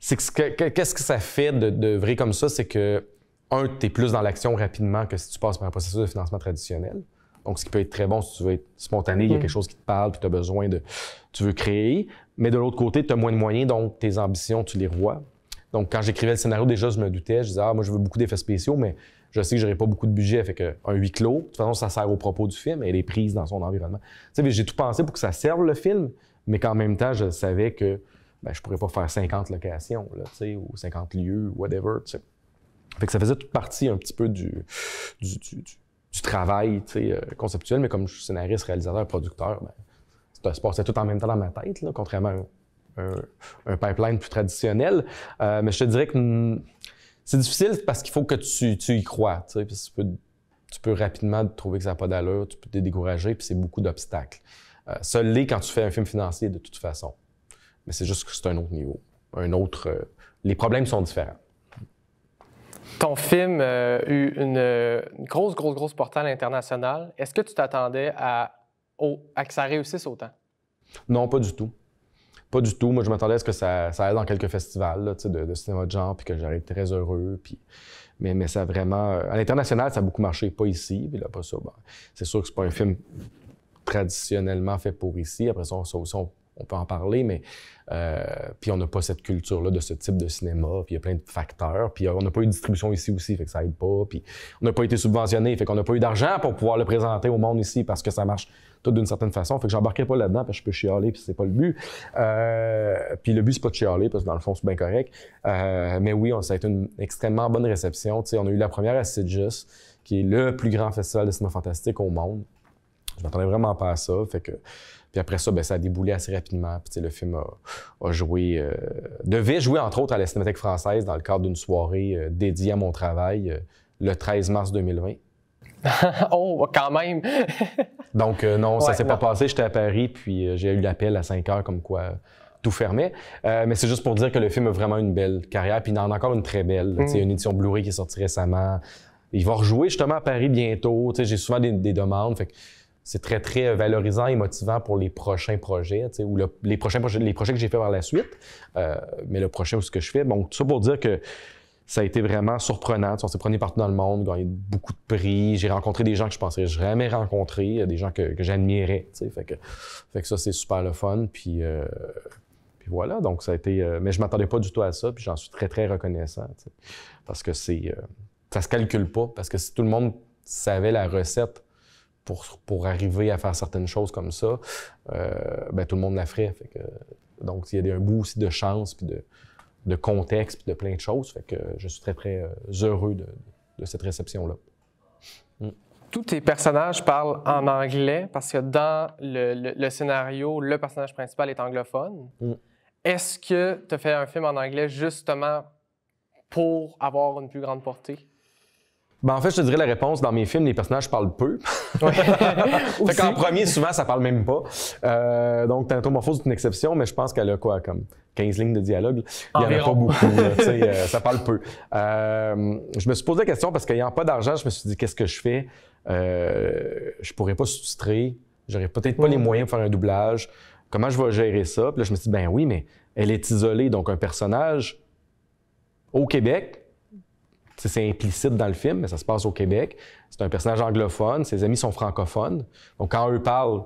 S2: c'est qu'est-ce que, que ça fait de, de vrai comme ça, c'est que un, tu es plus dans l'action rapidement que si tu passes par un processus de financement traditionnel. Donc, ce qui peut être très bon si tu veux être spontané, il y a mhm. quelque chose qui te parle, puis tu as besoin de. Tu veux créer. Mais de l'autre côté, tu as moins de moyens, donc tes ambitions, tu les vois. Donc, quand j'écrivais le scénario, déjà, je me doutais. Je disais, ah, moi, je veux beaucoup d'effets spéciaux, mais je sais que j'aurai pas beaucoup de budget. Fait un huis clos, de toute façon, ça sert au propos du film et elle est prise dans son environnement. Tu sais, j'ai tout pensé pour que ça serve le film, mais qu'en même temps, je savais que je ben, je pourrais pas faire 50 locations, tu ou 50 lieux, whatever, tu ça faisait toute partie un petit peu du, travail euh, conceptuel, mais comme je suis scénariste, réalisateur, producteur, ben, ça se passait tout en même temps dans ma tête, contrairement à un, pipeline plus traditionnel. Euh, mais je te dirais que hmm, c'est difficile parce qu'il faut que tu, y crois. Tu peux, rapidement trouver que ça n'a pas d'allure, tu peux te décourager, puis c'est beaucoup d'obstacles. Euh, ça l'est quand tu fais un film financier de toute façon. Mais c'est juste que c'est un autre niveau. Un autre. les problèmes sont différents.
S1: Ton film a euh, eu une, grosse, grosse, grosse portale internationale. Est-ce que tu t'attendais à, au, à que ça réussisse autant?
S2: Non, pas du tout. Pas du tout. Moi, je m'attendais à ce que ça, ça aille dans quelques festivals de, cinéma de genre, puis que j'arrive très heureux. Puis... Mais, mais ça vraiment. Euh, à l'international, ça a beaucoup marché, pas ici. pas ben, c'est sûr que c'est pas un film traditionnellement fait pour ici. Après ça, on peut en parler, mais euh, puis on n'a pas cette culture-là de ce type de cinéma, puis il y a plein de facteurs, puis euh, on n'a pas eu de distribution ici aussi, fait que ça aide pas, puis on n'a pas été subventionné, fait qu'on n'a pas eu d'argent pour pouvoir le présenter au monde ici parce que ça marche tout d'une certaine façon, fait que j'embarquais pas là-dedans parce que je peux chialer, puis c'est pas le but. Euh, puis le but c'est pas de chialer parce que dans le fond c'est bien correct, mais oui, ça a été une extrêmement bonne réception. Tu on a eu la première à Sidious, qui est le plus grand festival de cinéma fantastique au monde. Je m'attendais vraiment pas à ça. Fait que... Puis après ça, ben, ça a déboulé assez rapidement. Puis le film a, joué, euh, devait jouer entre autres à la Cinémathèque française dans le cadre d'une soirée euh, dédiée à mon travail euh, le 13 mars 2020.
S1: oh, quand même!
S2: Donc non, ça s'est pas passé. J'étais à Paris, puis j'ai eu l'appel à 5 heures comme quoi tout fermait. mais c'est juste pour dire que le film a vraiment une belle carrière, puis il en a encore une très belle. Il y a une édition Blu-ray qui est sortie récemment. Il va rejouer justement à Paris bientôt. J'ai souvent des, des, demandes. Fait que c'est très, très valorisant et motivant pour les prochains projets, ou les, prochains projets, les projets que j'ai fait par la suite, euh, mais le prochain ou ce que je fais. Donc, tout ça pour dire que ça a été vraiment surprenant. on s'est promené partout dans le monde, gagné beaucoup de prix. J'ai rencontré des gens que je pensais jamais rencontrer, euh, des gens que, j'admirais. fait que, fait que ça, c'est super le fun. Puis, euh, voilà, donc ça a été. mais je m'attendais pas du tout à ça, puis j'en suis très, très reconnaissant. parce que c'est. ça se calcule pas, parce que si tout le monde savait la recette pour, pour arriver à faire certaines choses comme ça, euh, ben, tout le monde la ferait. Fait donc, il y a un bout aussi de chance, puis de, de, contexte, de plein de choses. Fait que je suis très, très euh, heureux de, de cette réception-là. Hmm.
S1: Tous tes personnages parlent en anglais parce que dans le, le, scénario, le personnage principal est anglophone. Hmm. Est-ce que tu as fait un film en anglais justement pour avoir une plus grande portée?
S2: Ben, en fait, je te dirais la réponse. Dans mes films, les personnages parlent peu. fait qu'en premier, souvent, ça parle même pas. Euh, donc, Tantomorphose est une exception, mais je pense qu'elle a quoi, comme 15 lignes de dialogue? Il n'y en a pas beaucoup. Euh, ça parle peu. Euh, je me suis posé la question parce qu'ayant pas d'argent, je me suis dit, qu'est-ce que je fais? Euh, je pourrais pas soustraire. J'aurais peut-être pas les moyens de faire un doublage. Comment je vais gérer ça? Puis là, je me suis dit, ben oui, mais elle est isolée. Donc, un personnage au Québec, c'est implicite dans le film, mais ça se passe au Québec. C'est un personnage anglophone, ses amis sont francophones. Donc, quand eux parlent,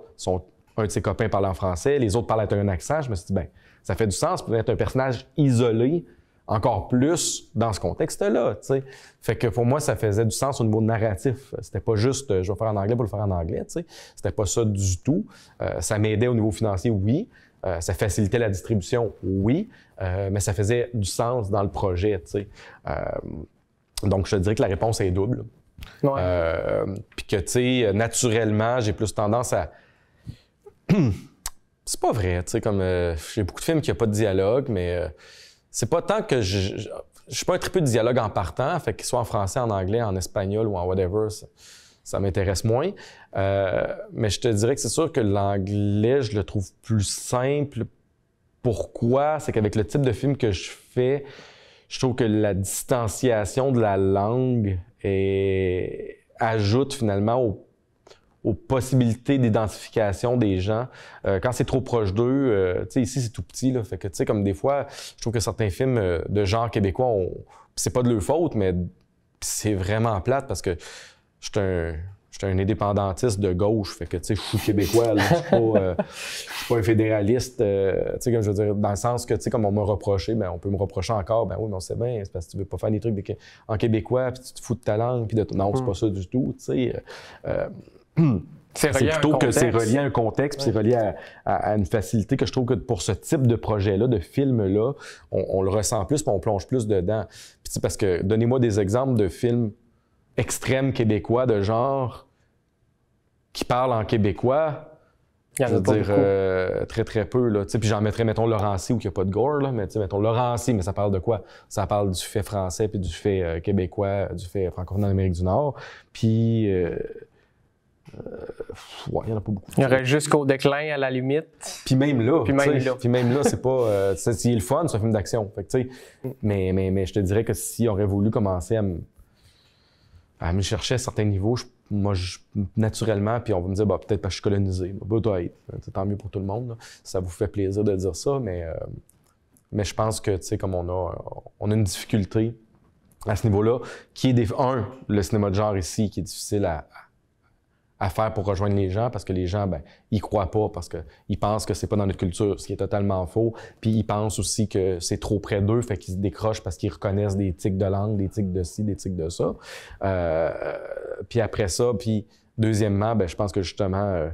S2: un de ses copains parle en français, les autres parlent avec un accent. Je me suis dit, ben, ça fait du sens pour être un personnage isolé encore plus dans ce contexte-là. sais, Fait que pour moi, ça faisait du sens au niveau narratif. C'était pas juste euh, je vais faire en anglais pour le faire en anglais. sais. C'était pas ça du tout. Euh, ça m'aidait au niveau financier, oui. Euh, ça facilitait la distribution, oui, mais ça faisait du sens dans le projet. Euh, donc, je te dirais que la réponse est double. Ouais. Euh, puis que, tu sais, naturellement, j'ai plus tendance à. c'est pas vrai, tu sais, comme. Euh, j'ai beaucoup de films qui n'ont pas de dialogue, mais euh, c'est pas tant que je. je suis pas un triple de dialogue en partant, fait qu'il soit en français, en anglais, en espagnol ou en whatever, ça, m'intéresse moins. mais je te dirais que c'est sûr que l'anglais, je le trouve plus simple. Pourquoi? C'est qu'avec le type de film que je fais, je trouve que la distanciation de la langue ajoute finalement aux possibilités d'identification des gens. Euh, quand c'est trop proche d'eux, euh, tu sais, ici, c'est tout petit, là. Fait que, tu sais, comme des fois, je trouve que certains films euh, de genre québécois, c'est pas de leur faute, mais c'est vraiment plate parce que je suis un suis un indépendantiste de gauche, fait que tu sais, je suis québécois, euh, je suis pas, un fédéraliste, euh, tu sais, comme je veux dire, dans le sens que tu sais, comme on m'a reproché, ben on peut me reprocher encore, ben oui, mais on sait bien, c'est parce que tu veux pas faire des trucs en québécois, puis tu te fous de ta langue, puis de non, c'est pas hmm. ça du tout, tu sais. Euh, c'est plutôt que c'est relié à un contexte, puis c'est relié à, une facilité que je trouve que pour ce type de projet-là, de film-là, on, le ressent plus, puis on plonge plus dedans. Puis, parce que donnez-moi des exemples de films extrêmes québécois de genre qui parle en québécois, il y dire, euh, très très peu. Là. Puis j'en mettrais, mettons, Laurenti ou il n'y a pas de gore, là, mais mettons Laurenti, mais ça parle de quoi? Ça parle du fait français, puis du fait euh, québécois, du fait francophone en Amérique du Nord. Puis. Euh, il n'y en a pas beaucoup.
S1: Il y aurait jusqu'au déclin à la limite. Puis même là. Puis même puis même
S2: là, c'est pas. c'est le fun, c'est un film d'action. mais, mais, mais je te dirais que si on aurait voulu commencer à me, à me chercher à certains niveaux, je moi, naturellement, puis on va me dire, bah, peut-être parce que je suis colonisé. Bah, bah ben, Tant mieux pour tout le monde. Ça vous fait plaisir de dire ça, mais, euh, mais je pense que, tu sais, comme on a, on a une difficulté à ce niveau-là, qui est, des, un, le cinéma de genre ici, qui est difficile à à faire pour rejoindre les gens parce que les gens, ben, ils croient pas parce qu'ils pensent que c'est pas dans notre culture, ce qui est totalement faux. Puis ils pensent aussi que c'est trop près d'eux, fait qu'ils se décrochent parce qu'ils reconnaissent des tics de langue, des tics de ci, des tics de ça. Euh, puis après ça, puis deuxièmement, ben, je pense que justement, euh,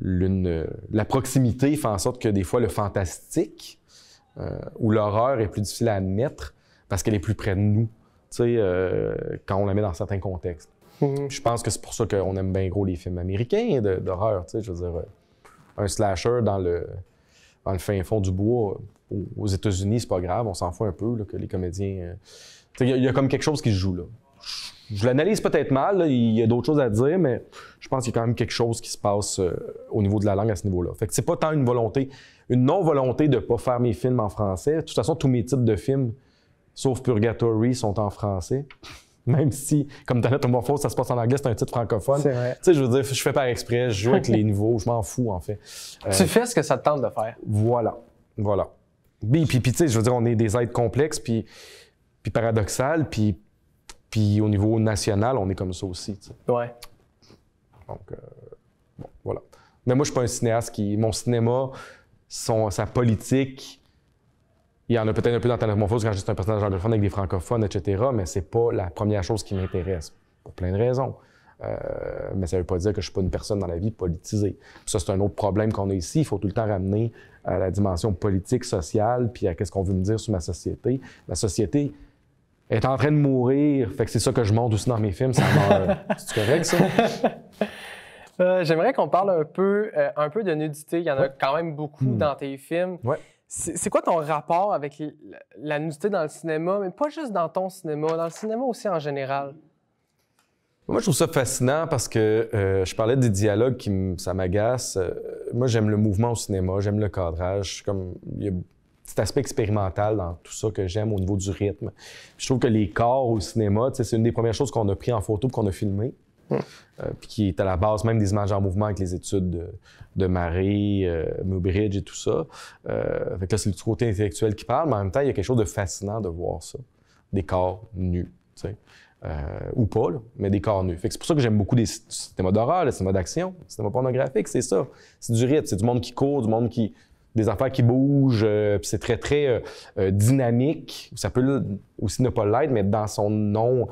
S2: l'une, euh, la proximité fait en sorte que des fois le fantastique ou l'horreur est plus difficile à admettre parce qu'elle est plus près de nous, tu sais, quand on la met dans certains contextes. Mhm. Je pense que c'est pour ça qu'on aime bien gros les films américains d'horreur. Je veux dire, euh, un slasher dans le, dans le fin fond du bois euh, aux États-Unis, c'est pas grave, on s'en fout un peu que les comédiens. Euh, il y, a comme quelque chose qui se joue là. Je l'analyse peut-être mal, il y a d'autres choses à dire, mais je pense qu'il y a quand même quelque chose qui se passe au niveau de la langue à ce niveau-là. Fait que c'est pas tant une volonté, une non-volonté de pas faire mes films en français. De toute façon, tous mes types de films, sauf Purgatory, sont en français. même si, comme Thanatomorphose, ça se passe en anglais, c'est un titre francophone. Tu sais, je veux dire, je fais par exprès, je joue avec les niveaux, je m'en fous, en fait. Euh, tu fais ce que ça te tente de faire. Voilà. Voilà. Puis, puis, tu sais, je veux dire, on est des êtres complexes, puis, puis puis, puis au niveau national, on est comme ça aussi. Ouais. Donc, euh, bon, voilà. Mais moi, je suis pas un cinéaste qui. Mon cinéma, son, sa politique, il y en a peut-être un peu dans Morphose quand c'est un personnage anglophone avec des francophones, etc., mais c'est pas la première chose qui m'intéresse, pour plein de raisons. Euh, mais ça veut pas dire que je suis pas une personne dans la vie politisée. ça, c'est un autre problème qu'on a ici. Il faut tout le temps ramener à euh, la dimension politique, sociale, puis à qu'est-ce qu'on veut me dire sur ma société. Ma société, est en train de mourir. Fait que c'est ça que je montre aussi dans mes films. Ça c'est correct, ça?
S1: Euh, j'aimerais qu'on parle un peu, un peu de nudité. Il y en a quand même beaucoup hmm. dans tes films. Ouais. C'est quoi ton rapport avec la nudité dans le cinéma, mais pas juste dans ton cinéma, dans le cinéma aussi en général?
S2: Moi, je trouve ça fascinant parce que euh, je parlais des dialogues qui ça m'agace. Euh, moi, j'aime le mouvement au cinéma, j'aime le cadrage. Comme il y a un aspect expérimental dans tout ça que j'aime au niveau du rythme. je trouve que les corps au cinéma, c'est une des premières choses qu'on a pris en photo qu'on a filmé. Euh, puis qui est à la base même des images en mouvement avec les études de, de Marie, euh, et tout ça. Euh, fait que là, c'est le côté intellectuel qui parle, mais en même temps, il y a quelque chose de fascinant de voir ça. Des corps nus, euh, ou pas, mais des corps nus. Fait que c'est pour ça que j'aime beaucoup les cinémas d'horreur, les cinémas d'action, les cinémas pornographiques, c'est ça. C'est du rythme, c'est du monde qui court, du monde qui, des affaires qui bougent, puis c'est très, très dynamique. Ça peut aussi ne pas l'être, mais dans son nom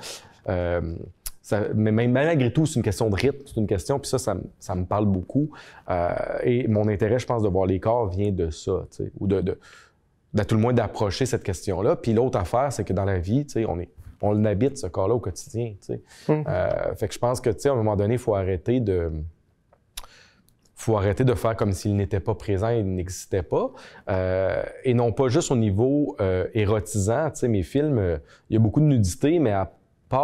S2: mais malgré tout, c'est une question de rythme, c'est une question, puis ça, ça, me parle beaucoup. Euh, et mon intérêt, je pense, de voir les corps vient de ça, ou de, de, tout le moins d'approcher cette question-là. Puis l'autre affaire, c'est que dans la vie, on est on habite ce corps-là, au quotidien. Hum. Euh, fait que je pense que, à un moment donné, il faut arrêter de faut arrêter de faire comme s'il n'était pas présent, il n'existait pas. Euh, et non pas juste au niveau érotisant. Tu mes films, il y a beaucoup de nudité, mais à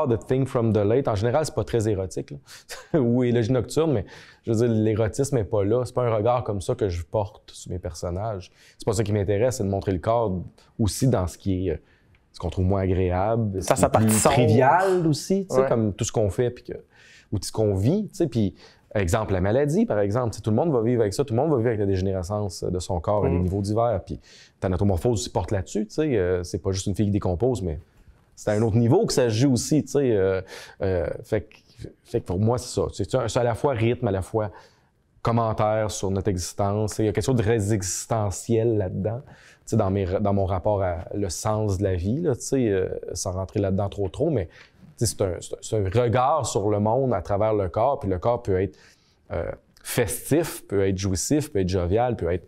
S2: de Thing from the Late. En général, c'est pas très érotique, ou élogie nocturne, mais je veux dire, l'érotisme n'est pas là. C'est pas un regard comme ça que je porte sur mes personnages. C'est pas ça qui m'intéresse, c'est de montrer le corps aussi dans ce qui est euh, ce qu'on trouve moins agréable, ça, ça plus trivial aussi, tu sais, comme tout ce qu'on fait puis que, ou tout ce qu'on vit, tu sais, puis exemple la maladie par exemple, tout le monde va vivre avec ça, tout le monde va vivre avec la dégénérescence de son corps à des mm. niveaux divers, puis ta natomorphose se porte là-dessus, tu sais, euh, c'est pas juste une fille qui décompose, mais c'est à un autre niveau que ça joue aussi, tu sais. Euh, euh, fait, que, pour moi, c'est ça. C'est à la fois rythme, à la fois commentaire sur notre existence. Il y a quelque chose de très existentiel là-dedans, tu sais, dans mon rapport à le sens de la vie, tu sais, euh, sans rentrer là-dedans trop trop, mais c'est un, un, regard sur le monde à travers le corps, puis le corps peut être festif, peut être jouissif, peut être jovial, peut être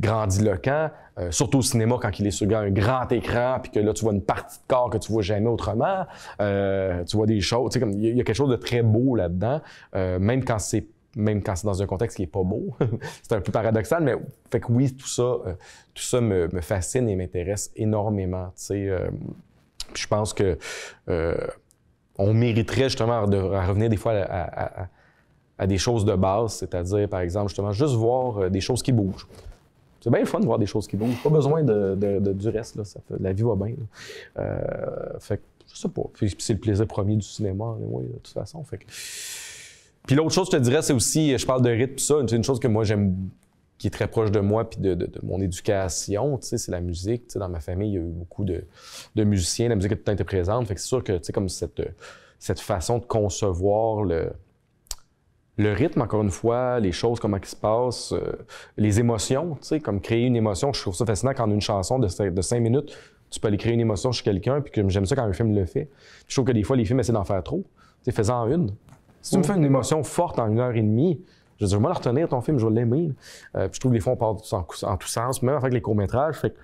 S2: grandiloquent, euh, surtout au cinéma quand il est sur un grand écran, puis que là tu vois une partie de corps que tu vois jamais autrement, euh, tu vois des choses, tu sais, il y, a quelque chose de très beau là-dedans, euh, même quand c'est même quand c'est dans un contexte qui n'est pas beau. c'est un peu paradoxal, mais fait que oui, tout ça, tout ça me, fascine et m'intéresse énormément. je pense que on mériterait justement de revenir des fois à, à des choses de base, c'est-à-dire, par exemple, justement, juste voir des choses qui bougent. C'est bien le fun de voir des choses qui bougent. Pas besoin de, du reste. Là, la vie va bien. Euh, fait je sais pas. c'est le plaisir premier du cinéma, de toute façon. Fait Puis l'autre chose, que je te dirais, c'est aussi, je parle de rythme, ça. C'est une chose que moi, j'aime qui est très proche de moi puis de, mon éducation, tu c'est la musique. dans ma famille, il y a eu beaucoup de, musiciens, la musique a tout le temps été présente. Fait c'est sûr que, tu sais, comme cette, cette façon de concevoir le, le rythme, encore une fois, les choses, comment qui se passe, euh, les émotions, tu sais, comme créer une émotion. Je trouve ça fascinant quand une chanson de, cinq minutes, tu peux aller créer une émotion chez quelqu'un, puis que j'aime ça quand un film le fait. je trouve que des fois, les films essaient d'en faire trop. Tu sais, fais-en une. Si tu me mm. fais une émotion forte en une heure et demie, je vais moi, le retenir, ton film, je vais l'aimer. Euh, puis je trouve que les fois, on en, tout sens, même avec les courts-métrages. Fait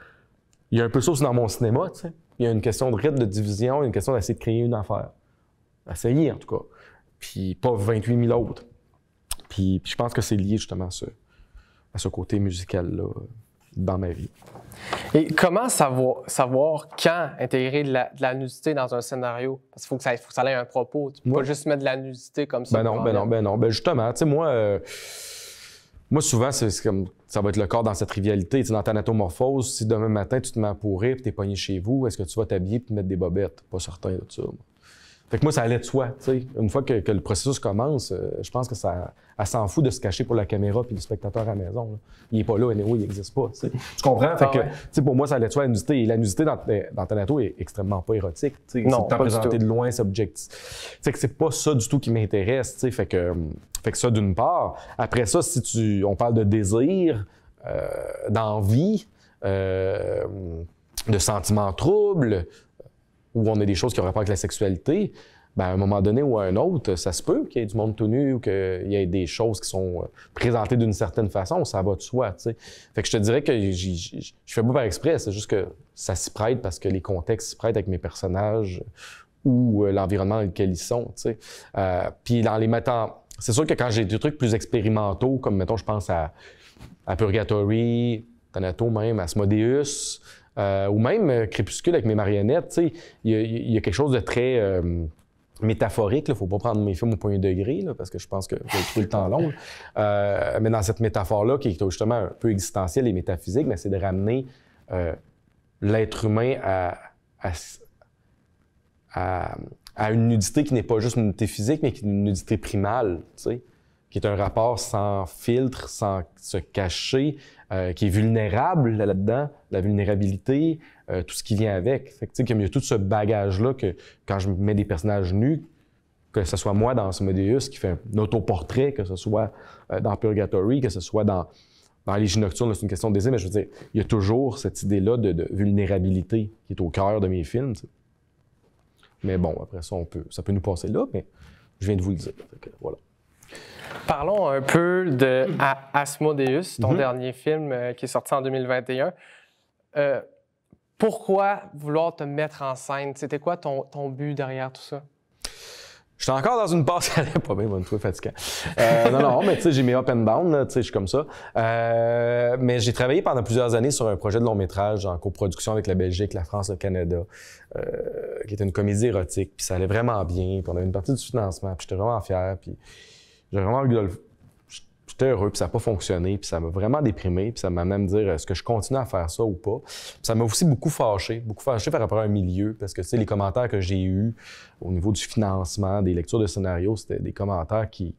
S2: il y a un peu ça aussi dans mon cinéma, tu sais. Il y a une question de rythme, de division, une question d'essayer de créer une affaire. Essayer, en tout cas. Puis pas 28 000 autres je pense que c'est lié justement à ce, côté musical-là euh, dans ma vie.
S1: Et comment savoir, savoir quand intégrer de la, nudité dans un scénario? Parce qu'il faut que ça, faut ait un propos. Tu peux pas juste mettre de la nudité comme ça. Ben non, ben,
S2: ben non, ben non. justement, moi, euh, moi, souvent, ça va être le corps dans cette trivialité. Tu dans ta natomorphose, si demain matin, tu te mets à pourrir et t'es pogné chez vous, est-ce que tu vas t'habiller et te mettre des bobettes? Pas certain de ça. Fait que moi, ça allait de soi. Une fois que, le processus commence, euh, je pense que ça, s'en fout de se cacher pour la caméra puis le spectateur à la maison. Il n'est pas là, héros, il n'existe pas. Tu comprends? Fait ah que, Pour moi, ça allait de soi la nudité. Et dans, ben, dans Tanato est extrêmement pas érotique. T'sais. Non, pas présenté de loin, c'est objectif. que c'est pas ça du tout qui m'intéresse. Fait que, fait que ça, d'une part. Après ça, si tu, on parle de désir, euh, d'envie, euh, de sentiments troubles, où on a des choses qui ont rapport avec la sexualité, ben, à un moment donné ou à un autre, ça se peut qu'il y ait du monde tout nu ou qu'il y ait des choses qui sont euh, présentées d'une certaine façon, ça va de soi, Fait que je te dirais que je fais pas par exprès, c'est juste que ça s'y prête parce que les contextes s'y prêtent avec mes personnages ou euh, l'environnement dans lequel ils sont, euh, Puis dans les mettant... C'est sûr que quand j'ai des trucs plus expérimentaux, comme, mettons, je pense à, Purgatory, Thanato même, à Asmodeus, euh, ou même euh, Crépuscule avec mes marionnettes, il y, a quelque chose de très euh, métaphorique. Il ne faut pas prendre mes films au point degré, là, parce que je pense que c'est tout le temps long. mais dans cette métaphore-là, qui est justement un peu existentielle et métaphysique, mais c'est de ramener l'être humain à, une nudité qui n'est pas juste une nudité physique, mais une nudité primale. sais qui est un rapport sans filtre, sans se cacher, euh, qui est vulnérable là-dedans, la vulnérabilité, euh, tout ce qui vient avec. Fait que, il y a tout ce bagage-là que quand je mets des personnages nus, que ce soit moi dans Asmodeus qui fait un autoportrait, que ce soit euh, dans Purgatory, que ce soit dans, dans Légie Nocturne, c'est une question de désir, mais je veux dire, il y a toujours cette idée-là de, vulnérabilité qui est au cœur de mes films. Mais bon, après ça, on peut, ça peut nous passer là, mais je viens de vous le dire. voilà.
S1: Parlons un peu de mm. Asmodeus, ton mm-hmm. dernier film euh, qui est sorti en 2021. Euh, pourquoi vouloir te mettre en scène? C'était quoi ton, but derrière tout ça?
S2: J'étais encore dans une passe, qui allait pas bien, moi, truc fatigant. Euh, non, non, mais tu sais, j'ai mis up and down, tu sais, je suis comme ça. mais j'ai travaillé pendant plusieurs années sur un projet de long métrage en coproduction avec la Belgique, la France, le Canada, qui était une comédie érotique, puis ça allait vraiment bien, puis on avait une partie du financement, puis j'étais vraiment fier, puis j'ai vraiment le j'étais heureux, puis ça n'a pas fonctionné, puis ça m'a vraiment déprimé, puis ça m'a même dire euh, est-ce que je continue à faire ça ou pas. ça m'a aussi beaucoup fâché, beaucoup fâché par rapport à un milieu, parce que tu sais, les commentaires que j'ai eus au niveau du financement, des lectures de scénarios, c'était des commentaires qui,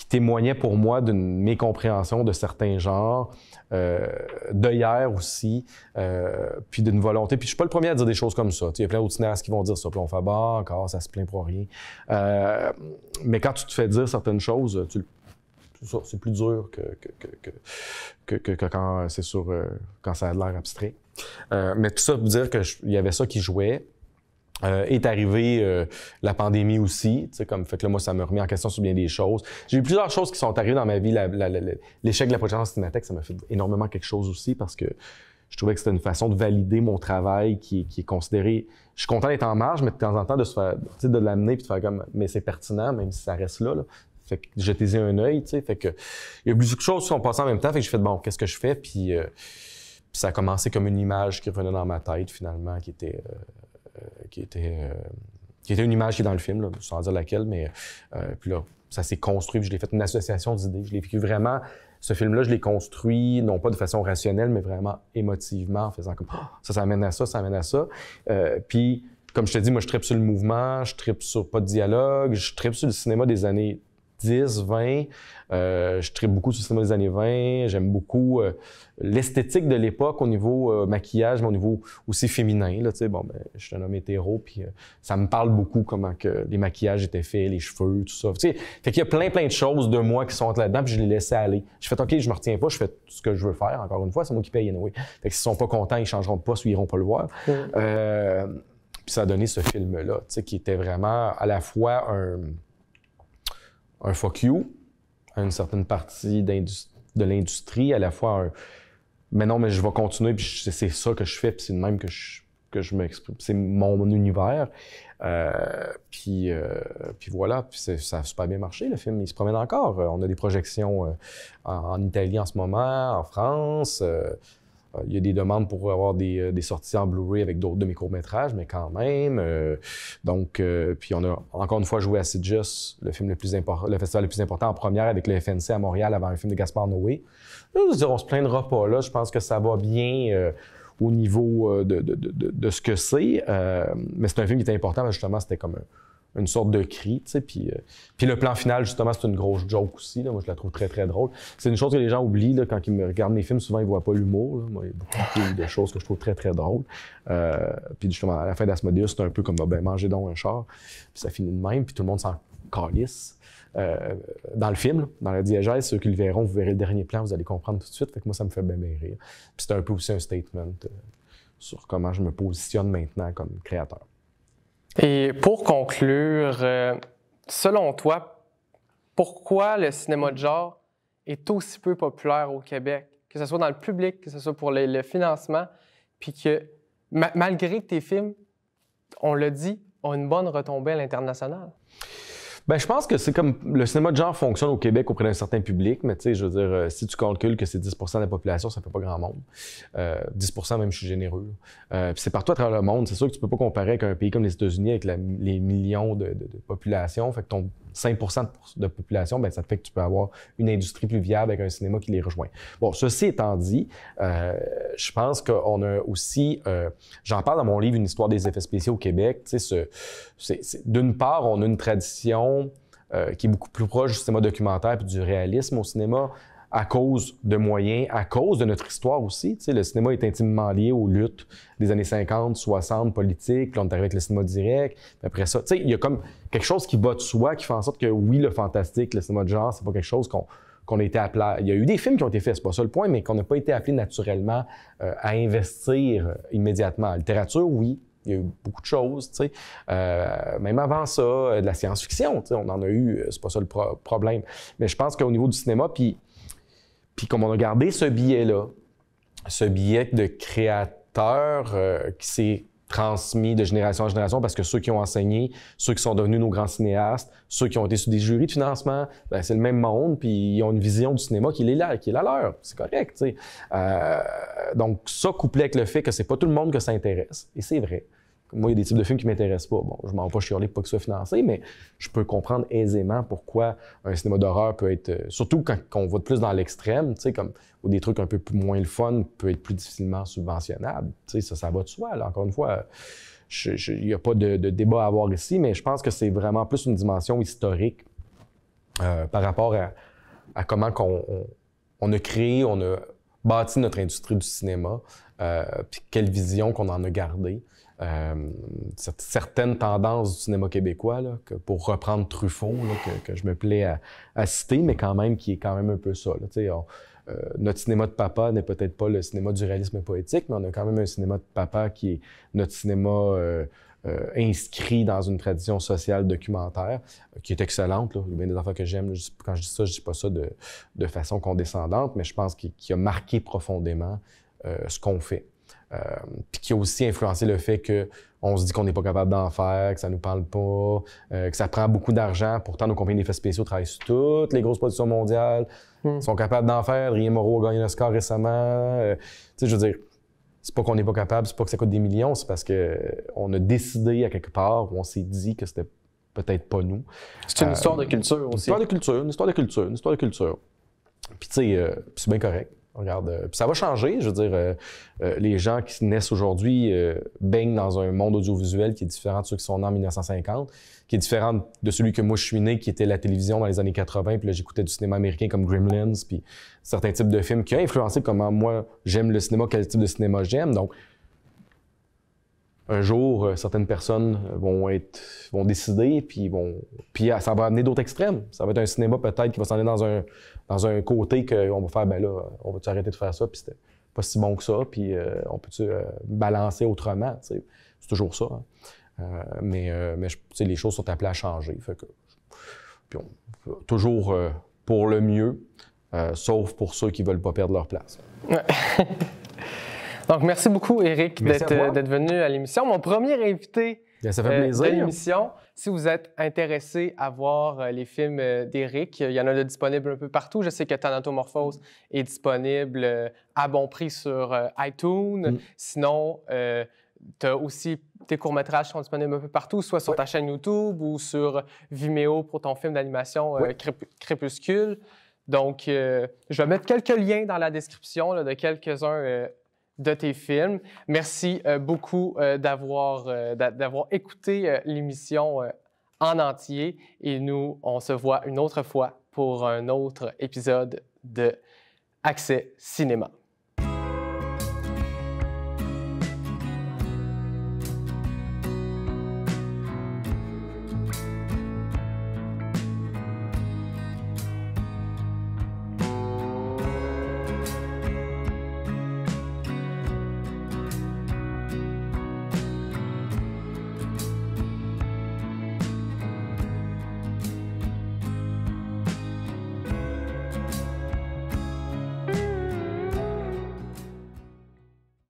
S2: qui témoignait pour moi d'une mécompréhension de certains genres, euh, de hier aussi, euh, puis d'une volonté. Puis je suis pas le premier à dire des choses comme ça. Il y a plein d'autres cinéastes qui vont dire ça, puis on fait bah, encore, ça se plaint pour rien. Euh, mais quand tu te fais dire certaines choses, tu c'est plus dur que, que, que, que, quand c'est sur euh, quand ça a l'air abstrait. mais tout ça pour dire qu'il y avait ça qui jouait. Euh, est arrivée euh, la pandémie aussi, tu sais, comme fait que là, moi, ça me remet en question sur bien des choses. J'ai eu plusieurs choses qui sont arrivées dans ma vie. L'échec de la projection cinématique, ça m'a fait énormément quelque chose aussi parce que je trouvais que c'était une façon de valider mon travail qui, est considéré. Je suis content d'être en marge, mais de temps en temps, de se faire, de l'amener puis de faire comme, mais c'est pertinent, même si ça reste là. là. Fait que jetez un œil, tu sais. Fait que il y a plusieurs choses qui sont passées en même temps. Fait que j'ai fait, bon, qu'est-ce que je fais? puis, euh, ça a commencé comme une image qui revenait dans ma tête, finalement, qui était. Euh, qui était euh, qui était une image qui est dans le film, sans dire laquelle, mais euh, puis là, ça s'est construit, je l'ai fait une association d'idées. Je l'ai vécu vraiment, ce film-là, je l'ai construit, non pas de façon rationnelle, mais vraiment émotivement, en faisant comme ah! ça, ça amène à ça, ça amène à ça. puis, comme je te dis, moi, je tripe sur le mouvement, je tripe sur pas de dialogue, je tripe sur le cinéma des années 10, 20. Euh, je tripe beaucoup sur le cinéma des années 20. J'aime beaucoup euh, l'esthétique de l'époque au niveau euh, maquillage, mais au niveau aussi féminin. Là, bon, ben, je suis un homme hétéro, puis ça me parle beaucoup comment que les maquillages étaient faits, les cheveux, tout ça. Il fait qu'il y a plein, plein de choses de moi qui sont là-dedans, puis je les laissais aller. Je fais OK, je me retiens pas, je fais tout ce que je veux faire. Encore une fois, c'est moi qui paye, anyway. Fait sont pas contents, ils changeront pas ils iront pas le voir. puis ça a donné ce film-là, qui était vraiment à la fois un un fuck you à une certaine partie de l'industrie, à la fois un mais non, mais je vais continuer, puis c'est ça que je fais, puis c'est de même que je, que je m'exprime. C'est mon, univers. Euh, puis, euh, puis voilà, puis ça a super bien marché, le film. Il se promène encore. Euh, on a des projections en, en Italie en ce moment, en France. Euh, il y a des demandes pour avoir euh, des, sorties en Blu-ray avec d'autres de mes courts-métrages, mais quand même. Euh, donc, puis on a encore une fois joué à le film le plus important, le festival le plus important en première avec le FNC à Montréal avant un film de Gaspard Noé. Là, je dire, on se plaindra pas là. Je pense que ça va bien. au niveau de, ce que c'est. mais c'est un film qui était important, justement, c'était comme un, une sorte de cri, tu sais, puis, euh, puis le plan final, justement, c'est une grosse joke aussi, moi je la trouve très très drôle. C'est une chose que les gens oublient, quand ils me regardent mes films, souvent ils voient pas l'humour, moi il y a beaucoup de choses que je trouve très très drôles. Euh, puis justement, à la fin d'Asmodeus, c'est un peu comme, ah, ben mangez donc un char, puis ça finit de même, puis tout le monde s'en calisse. Euh, dans le film, dans la diégèse, ceux qui le verront, vous verrez le dernier plan, vous allez comprendre tout de suite. Fait que moi, ça me fait bien, bien rire. Puis c'est un peu aussi un statement sur comment je me positionne maintenant comme créateur.
S1: Et pour conclure, euh, selon toi, pourquoi le cinéma de genre est aussi peu populaire au Québec, que ce soit dans le public, que ce soit pour le, financement, puis que malgré tes films, on le dit, ont une bonne retombée à l'international?
S2: Ben, je pense que c'est comme le cinéma de genre fonctionne au Québec auprès d'un certain public, mais tu sais, je veux dire, euh, si tu calcules que c'est 10 de la population, ça fait pas grand monde. 10 euh, même, je suis généreux. Euh, puis c'est partout à travers le monde. C'est sûr que tu peux pas comparer avec un pays comme les États-Unis avec les millions de, de, population. Fait que ton 5 de, population, ben, ça fait que tu peux avoir une industrie plus viable avec un cinéma qui les rejoint. Bon, ceci étant dit, je pense qu'on a aussi, j'en parle dans mon livre, Une histoire des effets spéciaux au Québec. Tu sais, d'une part, on a une tradition euh, qui est beaucoup plus proche du cinéma documentaire et du réalisme au cinéma à cause de moyens, à cause de notre histoire aussi. Tu sais, le cinéma est intimement lié aux luttes des années 50, 60, politiques. Là, on est arrivé avec le cinéma direct. Après ça, tu sais, il y a comme quelque chose qui va de soi, qui fait en sorte que oui, le fantastique, le cinéma de genre, c'est pas quelque chose qu'on a été appelé. Il y a eu des films qui ont été faits, c'est pas ça le point, mais qu'on n'a pas été appelé naturellement euh, à investir immédiatement. La littérature, oui, il y a eu beaucoup de choses, tu sais. Euh, même avant ça, euh, de la science-fiction, tu sais, on en a eu, euh, c'est pas ça le problème. Mais je pense qu'au niveau du cinéma, puis, puis comme on a gardé ce billet-là, ce billet de créateur qui s'est transmis de génération en génération parce que ceux qui ont enseigné, ceux qui sont devenus nos grands cinéastes, ceux qui ont été sous des jurys de financement, ben, c'est le même monde, puis ils ont une vision du cinéma qui est là, qui est la leur. C'est correct, tu sais. Euh, donc, ça couplé avec le fait que c'est pas tout le monde que ça intéresse, et c'est vrai. Moi, il y a des types de films qui ne m'intéressent pas. Bon, je m'en vais pas chialer pour pas que ce soit financé, mais je peux comprendre aisément pourquoi un cinéma d'horreur peut être. Euh, surtout quand, on va plus dans l'extrême, tu ou des trucs un peu plus, moins le fun, peut être plus difficilement subventionnable. ça, ça va de soi, encore une fois. Il n'y a pas de, débat à avoir ici, mais je pense que c'est vraiment plus une dimension historique euh, par rapport à, comment on, a créé, on a bâti notre industrie du cinéma, euh, puis quelle vision qu'on en a gardée. Euh, certaines tendances du cinéma québécois, que pour reprendre Truffaut, que, je me plais à, citer, mais quand même qui est quand même un peu ça. Euh, notre cinéma de papa n'est peut-être pas le cinéma du réalisme poétique, mais on a quand même un cinéma de papa qui est notre cinéma euh, inscrit dans une tradition sociale documentaire qui est excellente. Là. Il y des enfants que j'aime. Quand je dis ça, je ne dis pas ça de, façon condescendante, mais je pense qu'il a marqué profondément ce qu'on fait. Euh, puis qui a aussi influencé le fait que on se dit qu'on n'est pas capable d'en faire, que ça nous parle pas, euh, que ça prend beaucoup d'argent. Pourtant, nos compagnies d'effets spéciaux travaillent sur toutes les grosses productions mondiales. sont capables d'en faire. Rien Moreau a gagné un score récemment. Euh, tu sais, je veux dire, c'est pas qu'on n'est pas capable, c'est pas que ça coûte des millions, c'est parce que on a décidé à quelque part, où on s'est dit que c'était peut-être pas nous. C'est une histoire de culture aussi. Une histoire de culture, une histoire de culture, une histoire de culture. Puis tu sais, c'est bien correct. Regarde, euh, ça va changer. Je veux dire, euh, euh, les gens qui naissent aujourd'hui baignent dans un monde audiovisuel qui est différent de ceux qui sont nés en 1950, qui est différent de celui que moi je suis né, qui était la télévision dans les années 80. Puis là, j'écoutais du cinéma américain comme Gremlins, puis certains types de films qui ont influencé comment moi j'aime le cinéma, quel type de cinéma j'aime. Donc, un jour, euh, certaines personnes euh, vont être, vont décider, puis vont, puis ah, ça va amener d'autres extrêmes. Ça va être un cinéma peut-être qui va s'en aller dans un, dans un côté qu'on va faire, ben là, on va-tu arrêter de faire ça, puis c'était pas si bon que ça, puis euh, on peut-tu balancer autrement, C'est toujours ça. Hein. mais, les choses sont appelées à changer. Fait puis toujours pour le mieux, sauf pour ceux qui veulent pas perdre leur place.
S1: Donc, merci beaucoup, Eric, euh, d'être venu à l'émission. Mon premier invité euh, de l'émission. Si vous êtes intéressé à voir euh, les films d'Eric, il y en a de disponibles un peu partout. Je sais que Thanatomorphose est disponible à bon prix sur iTunes. Mm. Sinon, tu aussi tes courts-métrages sont disponibles un peu partout, soit sur ta chaîne YouTube ou sur Vimeo pour ton film d'animation Crépuscule. Donc, je vais mettre quelques liens dans la description de quelques-uns de tes films. Merci euh, beaucoup euh, euh, d'avoir écouté l'émission en entier et nous, on se voit une autre fois pour un autre épisode de Accès Cinéma.